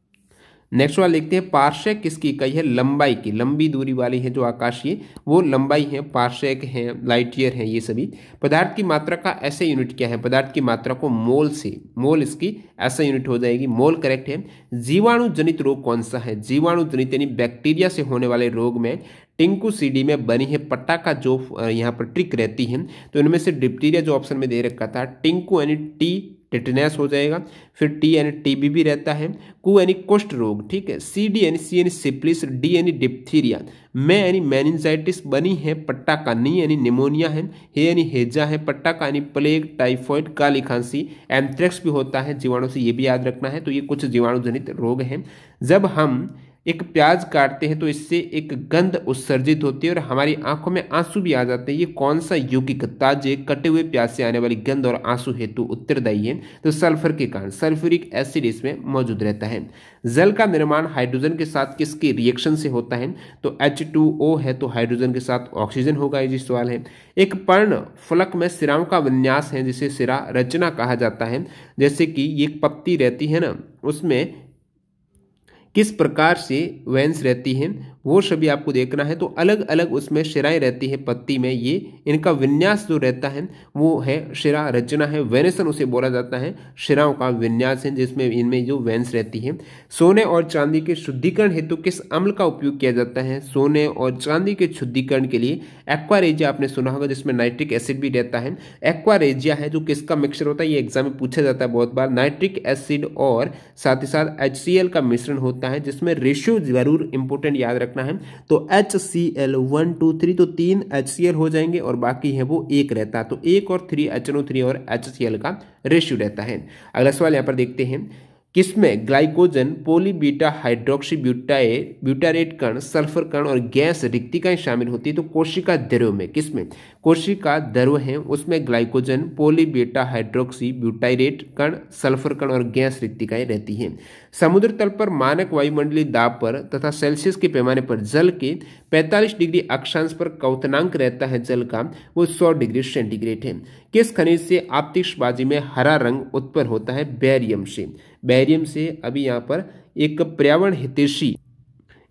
नेक्स्ट वाला लिखते हैं पार्श्य किसकी इकाई है लंबाई की लंबी दूरी वाली है जो आकाशीय वो लंबाई है पार्श्वेक है लाइटियर है ये सभी पदार्थ की मात्रा का ऐसे यूनिट क्या है पदार्थ की मात्रा को मोल से मोल इसकी ऐसा यूनिट हो जाएगी मोल करेक्ट है जीवाणु जनित रोग कौन सा है जीवाणु जनित यानी बैक्टीरिया से होने वाले रोग में टिंकू सीडी में बनी है पट्टा का जो यहाँ पर ट्रिक रहती है तो इनमें से डिप्टीरिया जो ऑप्शन में दे रखा था टिंकू यानी टी टिटनेस हो जाएगा फिर टी यानी बी भी रहता है कू यानी कुष्ठ रोग ठीक है सी डी यानी सी यानी सिप्लिस डी यानी डिप्थीरिया मैं यानी मैनजाइटिस बनी है पट्टा का नी यानी निमोनिया है हे यानी हेजा है पट्टा का यानी प्लेग टाइफॉइड काली खांसी एंथ्रेक्स भी होता है जीवाणु से ये भी याद रखना है तो ये कुछ जीवाणु जनित रोग हैं जब हम एक प्याज काटते हैं तो इससे एक गंध उत्सर्जित होती है और हमारी आंखों में आंसू भी आ जाते हैं ये कौन सा यौगिक ताजे कटे हुए प्याज से आने वाली गंध और आंसू हेतु उत्तरदायी है तो सल्फर के कारण सल्फ्यूरिक एसिड इसमें मौजूद रहता है जल का निर्माण हाइड्रोजन के साथ किसके रिएक्शन से होता है तो एच है तो हाइड्रोजन के साथ ऑक्सीजन होगा ये सवाल है एक पर्ण फलक में सिराओं का विन्यास है जिसे सिरा रचना कहा जाता है जैसे कि ये पत्ती रहती है ना उसमें किस प्रकार से वेंस रहती हैं वो सभी आपको देखना है तो अलग अलग उसमें शिराएं रहती है पत्ती में ये इनका विन्यास जो रहता है वो है शिरा रचना है वेनेसन उसे बोला जाता है शिराओं का विन्यास है जिसमें इनमें जो वेंस रहती है सोने और चांदी के शुद्धिकरण हेतु किस अम्ल का उपयोग किया जाता है सोने और चांदी के शुद्धिकरण के लिए एक्वारेजिया आपने सुना होगा जिसमें नाइट्रिक एसिड भी रहता है एक्वारेजिया है जो किसका मिक्सर होता है ये एग्जाम में पूछा जाता है बहुत बार नाइट्रिक एसिड और साथ ही साथ एच का मिश्रण होता है जिसमें रेशियो जरूर इंपॉर्टेंट याद रख रखना है तो H C L one two three तो तीन एच सी एल हो जाएंगे और बाकी है वो एक रहता है तो एक और three H N O three और एच सी एल का रेशियो रहता है अगला सवाल यहाँ पर देखते हैं किसमें ग्लाइकोजन पोलीबीटा हाइड्रोक्सी ब्यूटाए ब्यूटारेट कण सल्फर कण और गैस रिक्तिकाएं शामिल होती है तो कोशिका द्रव में किसमें कोशिका द्रव है उसमें ग्लाइकोजन पोलीबीटा हाइड्रोक्सी ब्यूटाइरेट कण सल्फर कण और गैस रिक्तिकाएं रहती हैं समुद्र तल पर मानक वायुमंडलीय दाब पर तथा सेल्सियस के पैमाने पर जल के 45 डिग्री अक्षांश पर कौतनांक रहता है जल का वो 100 डिग्री सेंटीग्रेड है किस खनिज से आतिशबाजी में हरा रंग उत्पन्न होता है बैरियम से बैरियम से अभी यहाँ पर एक पर्यावरण हितेशी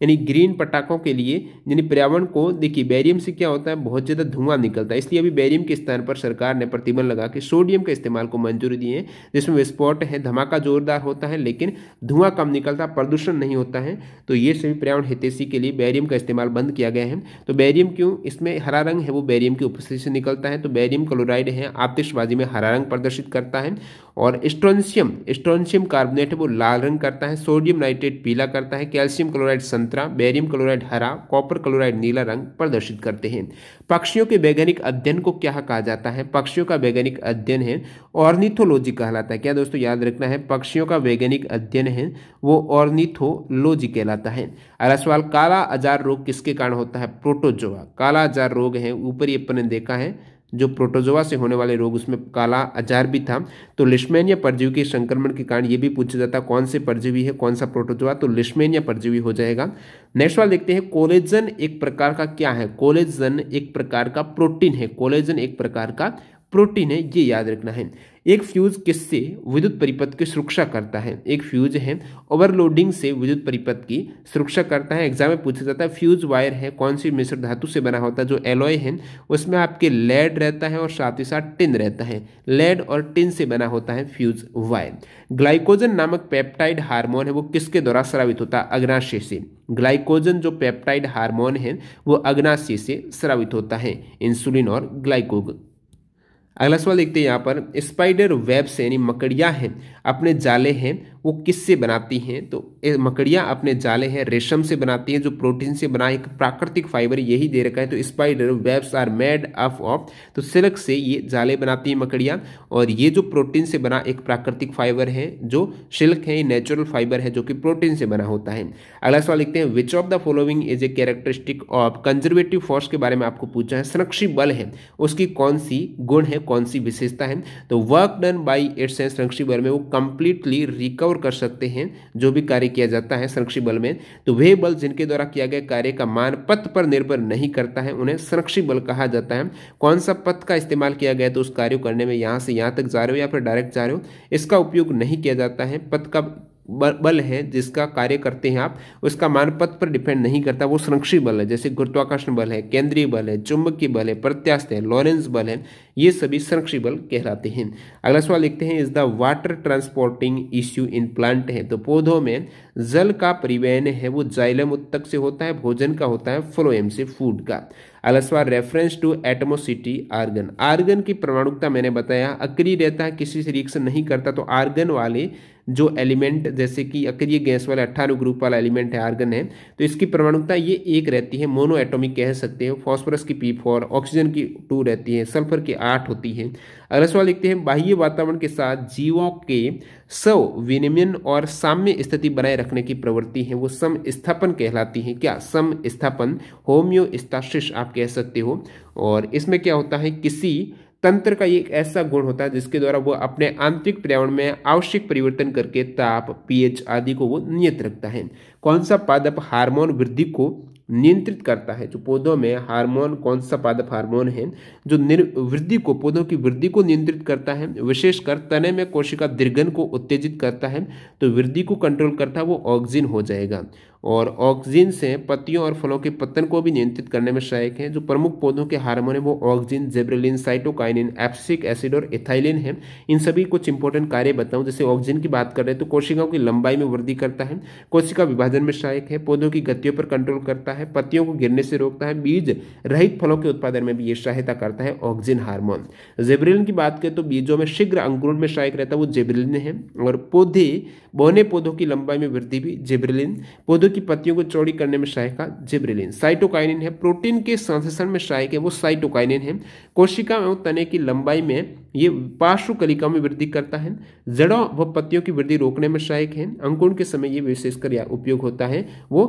यानी ग्रीन पटाखों के लिए यानी पर्यावरण को देखिए बैरियम से क्या होता है बहुत ज़्यादा धुआं निकलता है इसलिए अभी बैरियम के स्थान पर सरकार ने प्रतिबंध लगा के सोडियम के इस्तेमाल को मंजूरी दी है जिसमें विस्फोट है धमाका जोरदार होता है लेकिन धुआं कम निकलता प्रदूषण नहीं होता है तो ये सभी पर्यावरण हितेशी के लिए बैरियम का इस्तेमाल बंद किया गया है तो बैरियम क्यों इसमें हरा रंग है वो बैरियम की उपस्थिति से निकलता है तो बैरियम क्लोराइड है आपतिशबाजी में हरा रंग प्रदर्शित करता है और स्ट्रोनशियम स्ट्रोनशियम कार्बोनेट है वो लाल रंग करता है सोडियम नाइट्रेट पीला करता है कैल्शियम क्लोराइड संतरा बेरियम क्लोराइड हरा कॉपर क्लोराइड नीला रंग प्रदर्शित करते हैं पक्षियों के वैज्ञानिक अध्ययन को क्या कहा जाता है पक्षियों का वैज्ञानिक अध्ययन है ऑर्निथोलॉजी कहलाता है क्या दोस्तों याद रखना है पक्षियों का वैज्ञानिक अध्ययन है वो ऑर्निथोलॉजी कहलाता है अगला सवाल काला आजार रोग किसके कारण होता है प्रोटोजोआ काला आजार रोग है ऊपर ये अपने देखा है जो प्रोटोजोआ से होने वाले रोग उसमें काला आजार भी था तो लिश्मेनिया परजीवी के संक्रमण के कारण ये भी पूछा जाता है कौन से परजीवी है कौन सा प्रोटोजोआ तो लिश्मेनिया परजीवी हो जाएगा नेक्स्ट वाल देखते हैं कोलेजन एक प्रकार का क्या है कोलेजन एक प्रकार का प्रोटीन है कोलेजन एक प्रकार का प्रोटीन है ये याद रखना है एक फ्यूज किससे विद्युत परिपथ की सुरक्षा करता है एक फ्यूज है ओवरलोडिंग से विद्युत परिपथ की सुरक्षा करता है एग्जाम में पूछा जाता है फ्यूज वायर है कौन सी मिश्र धातु से बना होता है जो एलॉय है उसमें आपके लेड रहता है और साथ ही साथ टिन रहता है लेड और टिन से बना होता है फ्यूज वायर ग्लाइकोजन नामक पेप्टाइड हार्मोन है वो किसके द्वारा श्रावित होता है अग्नाशय से ग्लाइकोजन जो पेप्टाइड हार्मोन है वो अग्नाशय से श्रावित होता है इंसुलिन और ग्लाइको अगला सवाल देखते हैं यहाँ पर स्पाइडर वेब से यानी मकड़ियाँ हैं अपने जाले हैं वो किससे बनाती हैं तो मकड़ियाँ अपने जाले हैं रेशम से बनाती हैं जो प्रोटीन से बना एक प्राकृतिक फाइबर यही दे रखा है तो spider webs are made up of तो सिल्क से ये जाले बनाती हैं मकड़ियाँ और ये जो प्रोटीन से बना एक प्राकृतिक फाइबर है जो सिल्क है नेचुरल फाइबर है जो कि प्रोटीन से बना होता है अगला सवाल लिखते हैं which of the following is a characteristic of conservative force के बारे में आपको पूछा है संरक्षी बल है उसकी कौन सी गुण है कौन सी विशेषता है तो work done by aids and संरक्षित बल में वो कंप्लीटली रिकवर कर सकते हैं जो भी कार्य किया जाता है संरक्षित बल में तो वे बल जिनके द्वारा किया गया कार्य का मान पथ पर निर्भर नहीं करता है उन्हें संरक्षित बल कहा जाता है कौन सा पथ का इस्तेमाल किया गया तो उस कार्य करने में यहाँ से यहाँ तक जा रहे हो या फिर डायरेक्ट जा रहे हो इसका उपयोग नहीं किया जाता है पथ का बल है जिसका कार्य करते हैं आप उसका मानपथ पर डिपेंड नहीं करता वो संरक्षी बल है जैसे गुरुत्वाकर्षण बल है केंद्रीय बल है चुंबकीय बल है प्रत्यास्त है लॉरेंस बल है ये सभी संरक्षी बल कहलाते हैं अगला सवाल लिखते हैं is the water transporting issue in plant है तो पौधों में जल का परिवहन है वो जाइलम उत्तक से होता है भोजन का होता है फ्लोएम से फूड का अगला सवाल reference to atomicity argon argon की प्रमाणुकता मैंने बताया अक्री रहता है किसी से रिएक्शन नहीं करता तो आर्गन वाले जो एलिमेंट जैसे कि अगर ये गैस वाला अट्ठारह ग्रुप वाला एलिमेंट है आर्गन है तो इसकी परमाणुता ये एक रहती है मोनो एटोमिक कह सकते हैं फॉस्फोरस की पी फोर ऑक्सीजन की टू रहती है सल्फर की आठ होती है अगला सवाल लिखते हैं बाह्य वातावरण के साथ जीवों के स्व विनिमयन और साम्य स्थिति बनाए रखने की प्रवृत्ति है वो सम स्थापन कहलाती है क्या सम स्थापन होम्योस्ताशिश आप कह सकते हो और इसमें क्या होता है किसी तंत्र का एक ऐसा गुण होता है जिसके द्वारा वो अपने आंतरिक पर्यावरण में आवश्यक परिवर्तन करके ताप पीएच आदि को वो नियत रखता है कौन सा पादप हार्मोन वृद्धि को नियंत्रित करता है जो पौधों में हार्मोन कौन सा पादप हार्मोन है जो वृद्धि को पौधों की वृद्धि को नियंत्रित करता है विशेषकर तने में कोशिका दीर्घन को उत्तेजित करता है तो वृद्धि को कंट्रोल करता है वो ऑक्सीजन हो जाएगा और ऑक्सीजन से पत्तियों और फलों के पत्तन को भी नियंत्रित करने में सहायक हैं जो प्रमुख पौधों के हार्मोन है वो auxin gibberellin cytokinin abscisic acid और इथाइलिन है इन सभी कुछ इंपॉर्टेंट कार्य बताऊं जैसे ऑक्सीजन की बात कर रहे हैं तो कोशिकाओं की लंबाई में वृद्धि करता है कोशिका विभाजन में सहायक है पौधों की गतियों पर कंट्रोल करता है पत्तियों को गिरने से रोकता है बीज रहित फलों के उत्पादन में भी ये सहायता करता है ऑक्सीजन हार्मोन जेब्रेलिन की बात करें तो बीजों में शीघ्र अंकुरण में सहायक रहता है वो जेब्रेलिन है और पौधे बोने पौधों की लंबाई में वृद्धि भी जेब्रेलिन पौधों की पत्तियों को चौड़ी करने में सहायक है जिब्रेलिन साइटोकाइनिन है प्रोटीन के संश्लेषण में सहायक है वो साइटोकाइनिन है कोशिका एवं तने की लंबाई में ये पार्श्व कलिका में वृद्धि करता है जड़ों व पत्तियों की वृद्धि रोकने में सहायक है अंकुरण के समय ये विशेषकर उपयोग होता है वो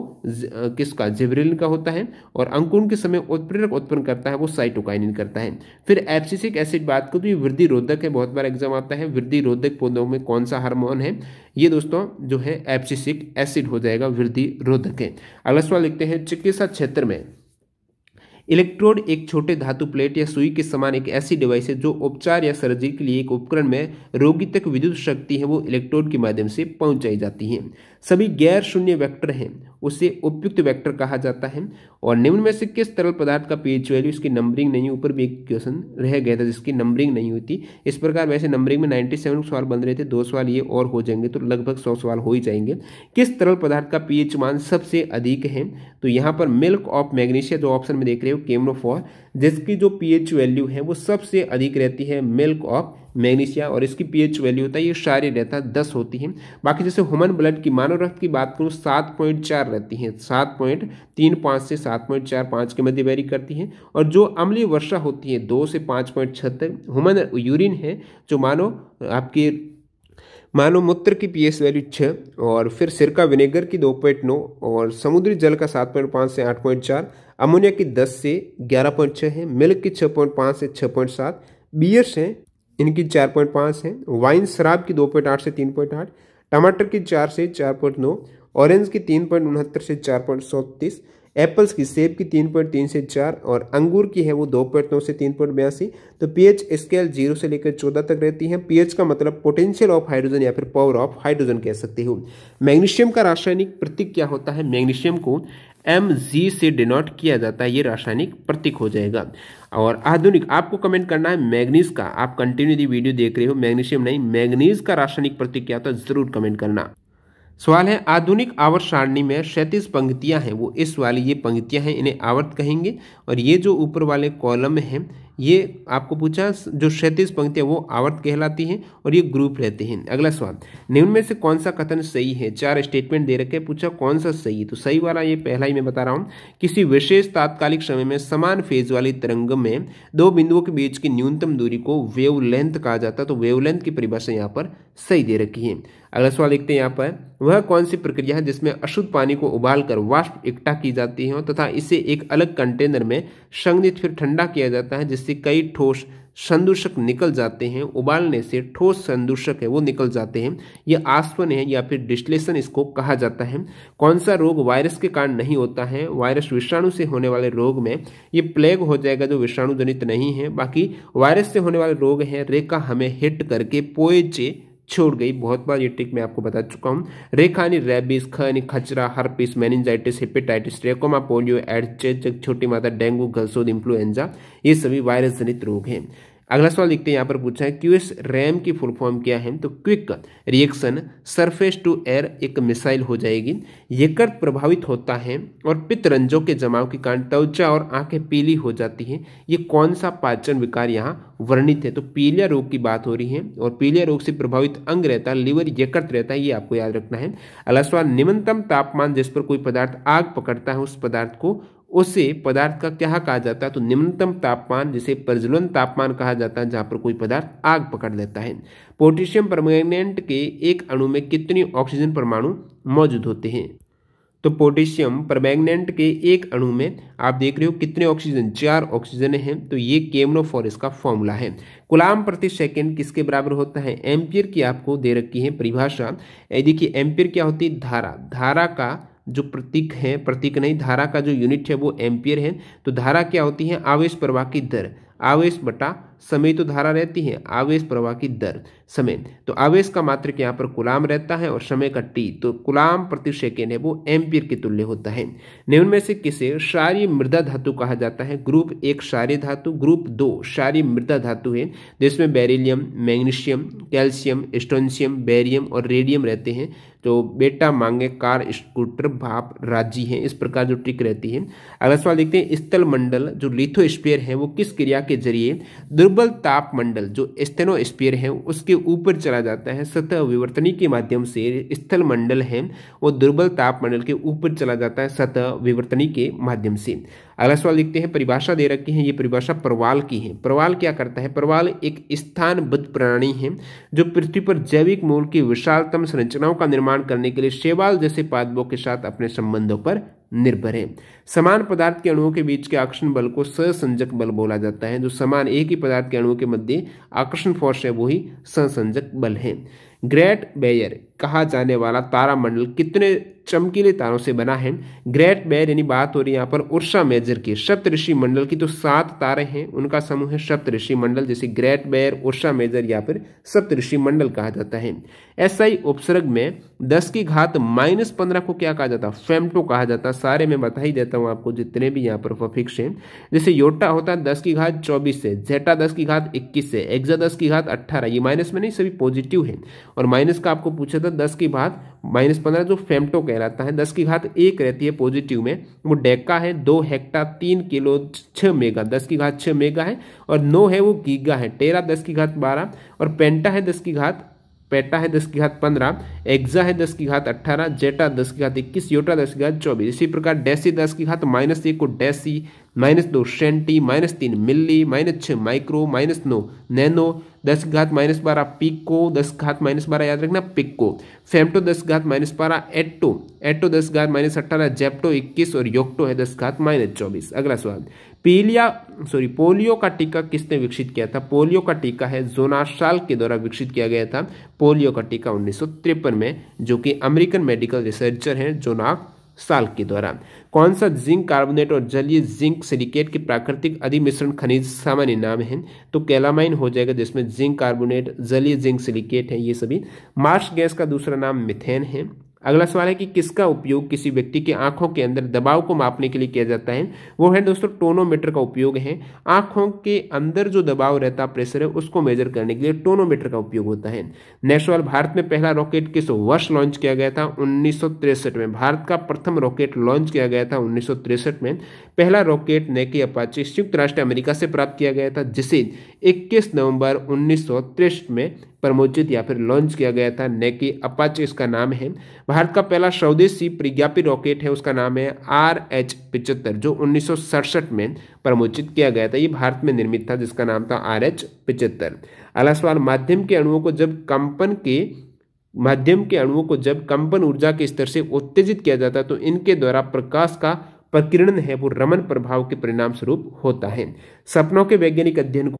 किसका जेबरिलिन का होता है और अंकुरण के समय उत्प्रेरक उत्पन्न करता है वो साइटोकाइनिन करता है फिर एप्सिसिक एसिड बात करो तो ये वृद्धि रोधक है बहुत बार एग्जाम आता है वृद्धि रोधक पौधों में कौन सा हार्मोन है ये दोस्तों जो है एप्सिसिक एसिड हो जाएगा वृद्धि रोधक है अगला सवाल लिखते हैं चिकित्सा क्षेत्र में इलेक्ट्रोड एक छोटे धातु प्लेट या सुई के समान एक ऐसी डिवाइस है जो उपचार या सर्जरी के लिए एक उपकरण में रोगी तक विद्युत शक्ति है वो इलेक्ट्रोड के माध्यम से पहुंचाई जाती है सभी गैर शून्य वैक्टर हैं उसे उपयुक्त वेक्टर कहा जाता है और निम्न में से किस तरल पदार्थ का पीएच वैल्यू इसकी नंबरिंग नहीं ऊपर भी एक क्वेश्चन रह गया था जिसकी नंबरिंग नहीं हुई थी इस प्रकार वैसे नंबरिंग में 97 सवाल बन रहे थे दो सवाल ये और हो जाएंगे तो लगभग सौ सवाल हो ही जाएंगे किस तरल पदार्थ का पीएच मान सबसे अधिक है तो यहाँ पर मिल्क ऑफ मैग्नीशिया जो ऑप्शन में देख रहे हो केमनोफॉर जिसकी जो पीएच वैल्यू है वो सबसे अधिक रहती है मिल्क ऑफ मैग्नीशिया और इसकी पीएच वैल्यू होता है ये सारी रहता है दस होती है बाकी जैसे ह्यूमन ब्लड की मानव रक्त की बात करूँ सात पॉइंट चार रहती है सात पॉइंट तीन पाँच से सात पॉइंट चार पाँच के मध्य वैरी करती है और जो अम्लीय वर्षा होती है दो से पाँच पॉइंट छहत्तर ह्यूमन यूरिन है जो मानो आपके मानो मूत्र की पी एस वैल्यू छः और फिर सिरका विनेगर की दो पॉइंट नौ और समुद्री जल का सात पॉइंट पाँच से आठ पॉइंट चार अमोनिया की दस से ग्यारह पॉइंट छः है मिल्क की छः पॉइंट पाँच से छः पॉइंट सात बियर्स हैं इनकी चार पॉइंट पाँच है वाइन शराब की दो पॉइंट आठ से तीन पॉइंट आठ टमाटर की चार से चार पॉइंट नौ ऑरेंज की तीन पॉइंट उनहत्तर से चार पॉइंट सौ तीस एप्पल्स की सेब की तीन पॉइंट तीन से चार और अंगूर की है वो दो पॉइंट नौ से तीन पॉइंट बयासी तो पीएच स्केल जीरो से लेकर चौदह तक रहती है पीएच का मतलब पोटेंशियल ऑफ हाइड्रोजन या फिर पावर ऑफ हाइड्रोजन कह सकते हो मैग्नीशियम का रासायनिक प्रतीक क्या होता है मैग्नीशियम को एम जी से डिनोट किया जाता है ये रासायनिक प्रतीक हो जाएगा और आधुनिक आपको कमेंट करना है मैग्नीज का आप कंटिन्यू दी वीडियो देख रहे हो मैग्नीशियम नहीं मैग्नीज का रासायनिक प्रतीक क्या होता है जरूर कमेंट करना सवाल है आधुनिक आवर्त सारणी में सैंतीस पंक्तियां हैं वो इस वाली ये पंक्तियां हैं इन्हें आवर्त कहेंगे और ये जो ऊपर वाले कॉलम हैं ये आपको पूछा जो सैंतीस पंक्तियां वो आवर्त कहलाती हैं और ये ग्रुप रहते हैं अगला सवाल निम्न में से कौन सा कथन सही है चार स्टेटमेंट दे रखे पूछा कौन सा सही है तो सही वाला ये पहला ही मैं बता रहा हूँ किसी विशेष तात्कालिक समय में समान फेज वाली तरंग में दो बिंदुओं के बीच की न्यूनतम दूरी को लेंथ कहा जाता है तो वेवलेंथ की परिभाषा यहाँ पर सही दे रखी है अगला सवाल देखते हैं यहाँ पर वह कौन सी प्रक्रिया है जिसमें अशुद्ध पानी को उबालकर वाष्प इकट्ठा की जाती है तथा इसे एक अलग कंटेनर में संग्नित फिर ठंडा किया जाता है जिससे कई ठोस संदूषक निकल जाते हैं उबालने से ठोस संदूषक है वो निकल जाते हैं यह आसवन है या फिर डिस्लेशन इसको कहा जाता है कौन सा रोग वायरस के कारण नहीं होता है वायरस विषाणु से होने वाले रोग में ये प्लेग हो जाएगा जो विषाणु जनित नहीं है बाकी वायरस से होने वाले रोग हैं रेखा हमें हिट करके पोएचे छोड़ गई बहुत बार ये ट्रिक मैं आपको बता चुका हूँ रेखा यानी रेबिस खनी खचरा herpes meningitis hepatitis trachoma polio एड छोटी माता डेंगू घसोद इन्फ्लुएंजा ये सभी वायरस जनित रोग हैं अगला सवाल देखते हैं यहाँ पर पूछा है क्यूएस रैम की फुल फॉर्म क्या है तो quick reaction surface to air एक मिसाइल हो जाएगी यकृत प्रभावित होता है और पितरंजों के जमाव के कारण त्वचा और आंखें पीली हो जाती हैं ये कौन सा पाचन विकार यहाँ वर्णित है तो पीलिया रोग की बात हो रही है और पीलिया रोग से प्रभावित अंग रहता है लिवर यकर्त रहता है ये आपको याद रखना है अगला सवाल निम्नतम तापमान जिस पर कोई पदार्थ आग पकड़ता है उस पदार्थ को उसे पदार्थ का क्या कहा जाता है तो निम्नतम तापमान जिसे प्रज्वलन तापमान कहा जाता है जहाँ पर कोई पदार्थ आग पकड़ लेता है पोटेशियम परमैंगनेट के एक अणु में कितने ऑक्सीजन परमाणु मौजूद होते हैं तो पोटेशियम परमैंगनेट के एक अणु में आप देख रहे हो कितने ऑक्सीजन चार ऑक्सीजन हैं तो ये केमनोफोरिस का फॉर्मूला है कुलाम प्रति सेकेंड किसके बराबर होता है एम्पियर की आपको दे रखी है परिभाषा देखिए एम्पियर क्या होती है धारा धारा का जो प्रतीक है प्रतीक नहीं धारा का जो यूनिट है वो एम्पियर है तो धारा क्या होती है आवेश प्रवाह की दर आवेश बटा समय तो धारा रहती है आवेश प्रवाह की दर समय तो आवेश का मात्र यहाँ पर कुलाम रहता है और समय का टी तो गुलाम प्रति सेकेंड है वो एम्पियर के तुल्य होता है निम्न में से किसे शारी मृदा धातु कहा जाता है ग्रुप एक सारी धातु ग्रुप दो शारी मृदा धातु है जिसमें beryllium magnesium calcium strontium barium और रेडियम रहते हैं तो बेटा मांगे कार स्कूटर भाप राजी हैं इस प्रकार जो ट्रिक रहती है अगला सवाल देखते हैं स्थल मंडल जो लिथोस्पियर है वो किस क्रिया के जरिए दुर्बल ताप मंडल जो स्टेनोस्पियर है उसके ऊपर चला जाता है सतह विवर्तनी के माध्यम से स्थल मंडल है वो दुर्बल ताप मंडल के ऊपर चला जाता है सतह विवर्तनी के माध्यम से अगला सवाल देखते हैं परिभाषा दे रखी है ये परिभाषा प्रवाल की है प्रवाल क्या करता है प्रवाल एक स्थानबद्ध प्राणी है जो पृथ्वी पर जैविक मूल की विशालतम संरचनाओं का निर्माण करने के लिए शैवाल जैसे पादपों के साथ अपने संबंधों पर निर्भर है समान पदार्थ के अणुओं के बीच के आकर्षण बल को ससंजक बल बोला जाता है जो समान एक ही पदार्थ के अणुओं के मध्य आकर्षण फोर्स है वो ही बल है ग्रेट बेयर कहा जाने वाला तारामंडल कितने चमकीले तारों से बना है ग्रेट बैर यानी बात हो रही है यहाँ पर उर्षा मेजर की सप्त ऋषि मंडल की तो सात तारे हैं उनका समूह है सप्त ऋषि मंडल जैसे ग्रेट बैर उर्षा मेजर या फिर सप्त ऋषि मंडल कहा जाता है ऐसा ही उपसर्ग में दस की घात माइनस पंद्रह को क्या कहा जाता है फेमटो कहा जाता है सारे मैं बता ही देता हूँ आपको जितने भी यहाँ पर फिक्स हैं जैसे योटा होता है दस की घात चौबीस से जेटा दस की घात इक्कीस से एक्जा दस की घात अट्ठारह ये माइनस में नहीं सभी पॉजिटिव है और माइनस का आपको पूछा है तो दस की घात माइनस पंद्रह जो फेमटो कहलाता है दस की घात एक रहती है पॉजिटिव में वो डेका है दो हेक्टा तीन किलो छः मेगा दस की घात छः मेगा है और नौ है वो गीगा है टेरा दस की घात बारह और पेंटा है दस की घात पेटा है दस की घात पंद्रह एक्जा है दस की घात अट्ठारह जेटा दस की घात इक्कीस योटा दस की घात चौबीस इसी प्रकार डेसी दस की घात माइनस एक को डेसी माइनस दो सेंटी माइनस तीन मिली माइनस छः माइक्रो माइनस नौ नैनो दस घात माइनस बारह पिको दस घात माइनस बारह याद रखना पिको फेमटो दस घात माइनस बारह एट्टो एट्टो दस घात माइनस अट्ठारह जेप्टो इक्कीस और योक्टो है दस घात माइनस चौबीस अगला सवाल पीलिया सॉरी पोलियो का टीका किसने विकसित किया था पोलियो का टीका है जोनाशाल के द्वारा विकसित किया गया था पोलियो का टीका उन्नीस में जो कि अमेरिकन मेडिकल रिसर्चर हैं जोनाक साल के द्वारा कौन सा जिंक कार्बोनेट और जलीय जिंक सिलिकेट के प्राकृतिक अधिमिश्रण खनिज सामान्य नाम है तो कैलामाइन हो जाएगा जिसमें जिंक कार्बोनेट जलीय जिंक सिलिकेट है ये सभी मार्श गैस का दूसरा नाम मिथेन है अगला सवाल है कि किसका उपयोग किसी व्यक्ति के आंखों के अंदर दबाव को मापने के लिए किया जाता है वो है दोस्तों टोनोमीटर का उपयोग है आंखों के अंदर जो दबाव रहता प्रेशर है उसको मेजर करने के लिए टोनोमीटर का उपयोग होता है नेक्स्ट सवाल भारत में पहला रॉकेट किस वर्ष लॉन्च किया गया था उन्नीस में भारत का प्रथम रॉकेट लॉन्च किया गया था उन्नीस में पहला रॉकेट नेकी अपाचे संयुक्त राष्ट्र अमेरिका से प्राप्त किया गया था जिसे इक्कीस नवंबर उन्नीस में पर या फिर लॉन्च किया गया था नेकी अपाच इसका नाम है भारत का पहला स्वदेशी प्रज्ञापी रॉकेट है उसका नाम है आर एच पिचहत्तर जो उन्नीस में प्रमोचित किया गया था ये भारत में निर्मित था जिसका नाम था आर एच पिचहत्तर अगला सवाल माध्यम के अणुओं को जब कंपन के माध्यम के अणुओं को जब कंपन ऊर्जा के स्तर से उत्तेजित किया जाता है तो इनके द्वारा प्रकाश का प्रकीर्णन है वो रमन प्रभाव के परिणाम स्वरूप होता है सपनों के वैज्ञानिक अध्ययन को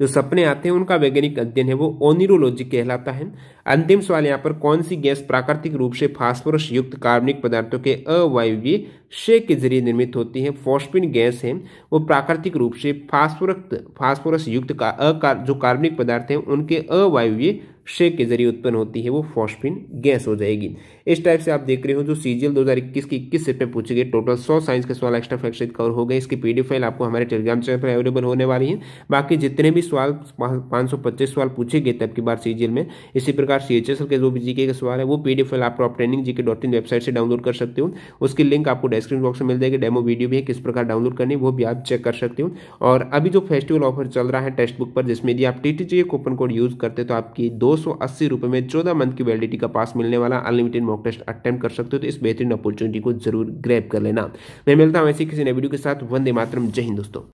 जो सपने आते हैं उनका वैज्ञानिक अध्ययन है वो ओनिरोलॉजी कहलाता है अंतिम सवाल यहाँ पर कौन सी गैस प्राकृतिक रूप से फास्फोरस युक्त कार्बनिक पदार्थों के अवायवीय क्षय के जरिए निर्मित होती है फॉस्पिन गैस है वो प्राकृतिक रूप से फास्फोरस फास्फोरस युक्त का अकार जो कार्बनिक पदार्थ हैं उनके अवायवीय क्षय के जरिए उत्पन्न होती है वो फॉस्पिन गैस हो जाएगी इस टाइप से आप देख रहे हो जो सीजीएल 2021 की इक्कीस सेट में पूछे गए टोटल सौ साइंस के सवाल एक्स्ट्रा फैक्शन कवर हो गए इसकी पीडीएफ फाइल आपको हमारे टेलीग्राम चैनल पर अवेलेबल होने वाली है बाकी जितने भी सवाल पाँच सवाल पूछे गए तब की बार सीजीएल में इसी प्रकार सी के जो भी जीके के सवाल है वो पी फाइल आप टॉप ट्रेनिंग जीके वेबसाइट से डाउनलोड कर सकते हो उसकी लिंक आपको डिस्क्रिप्शन बॉक्स में मिल जाएगी डेमो वीडियो भी है किस प्रकार डाउनलोड करनी वो भी आप चेक कर सकते हो और अभी जो फेस्टिवल ऑफर चल रहा है टेक्स्ट बुक पर जिसमें यदि आप T T coupon code use करते तो आपकी दो सौ में चौदह मंथ की वैलिडिटी का पास मिलने वाला अनलिमिटेड मॉक टेस्ट अटैम्प्ट कर सकते हो तो इस बेहतरीन अपॉर्चुनिटी को जरूर ग्रैप कर लेना मैं मिलता हूँ ऐसे किसी नए वीडियो के साथ वंदे मातरम जय हिंद दोस्तों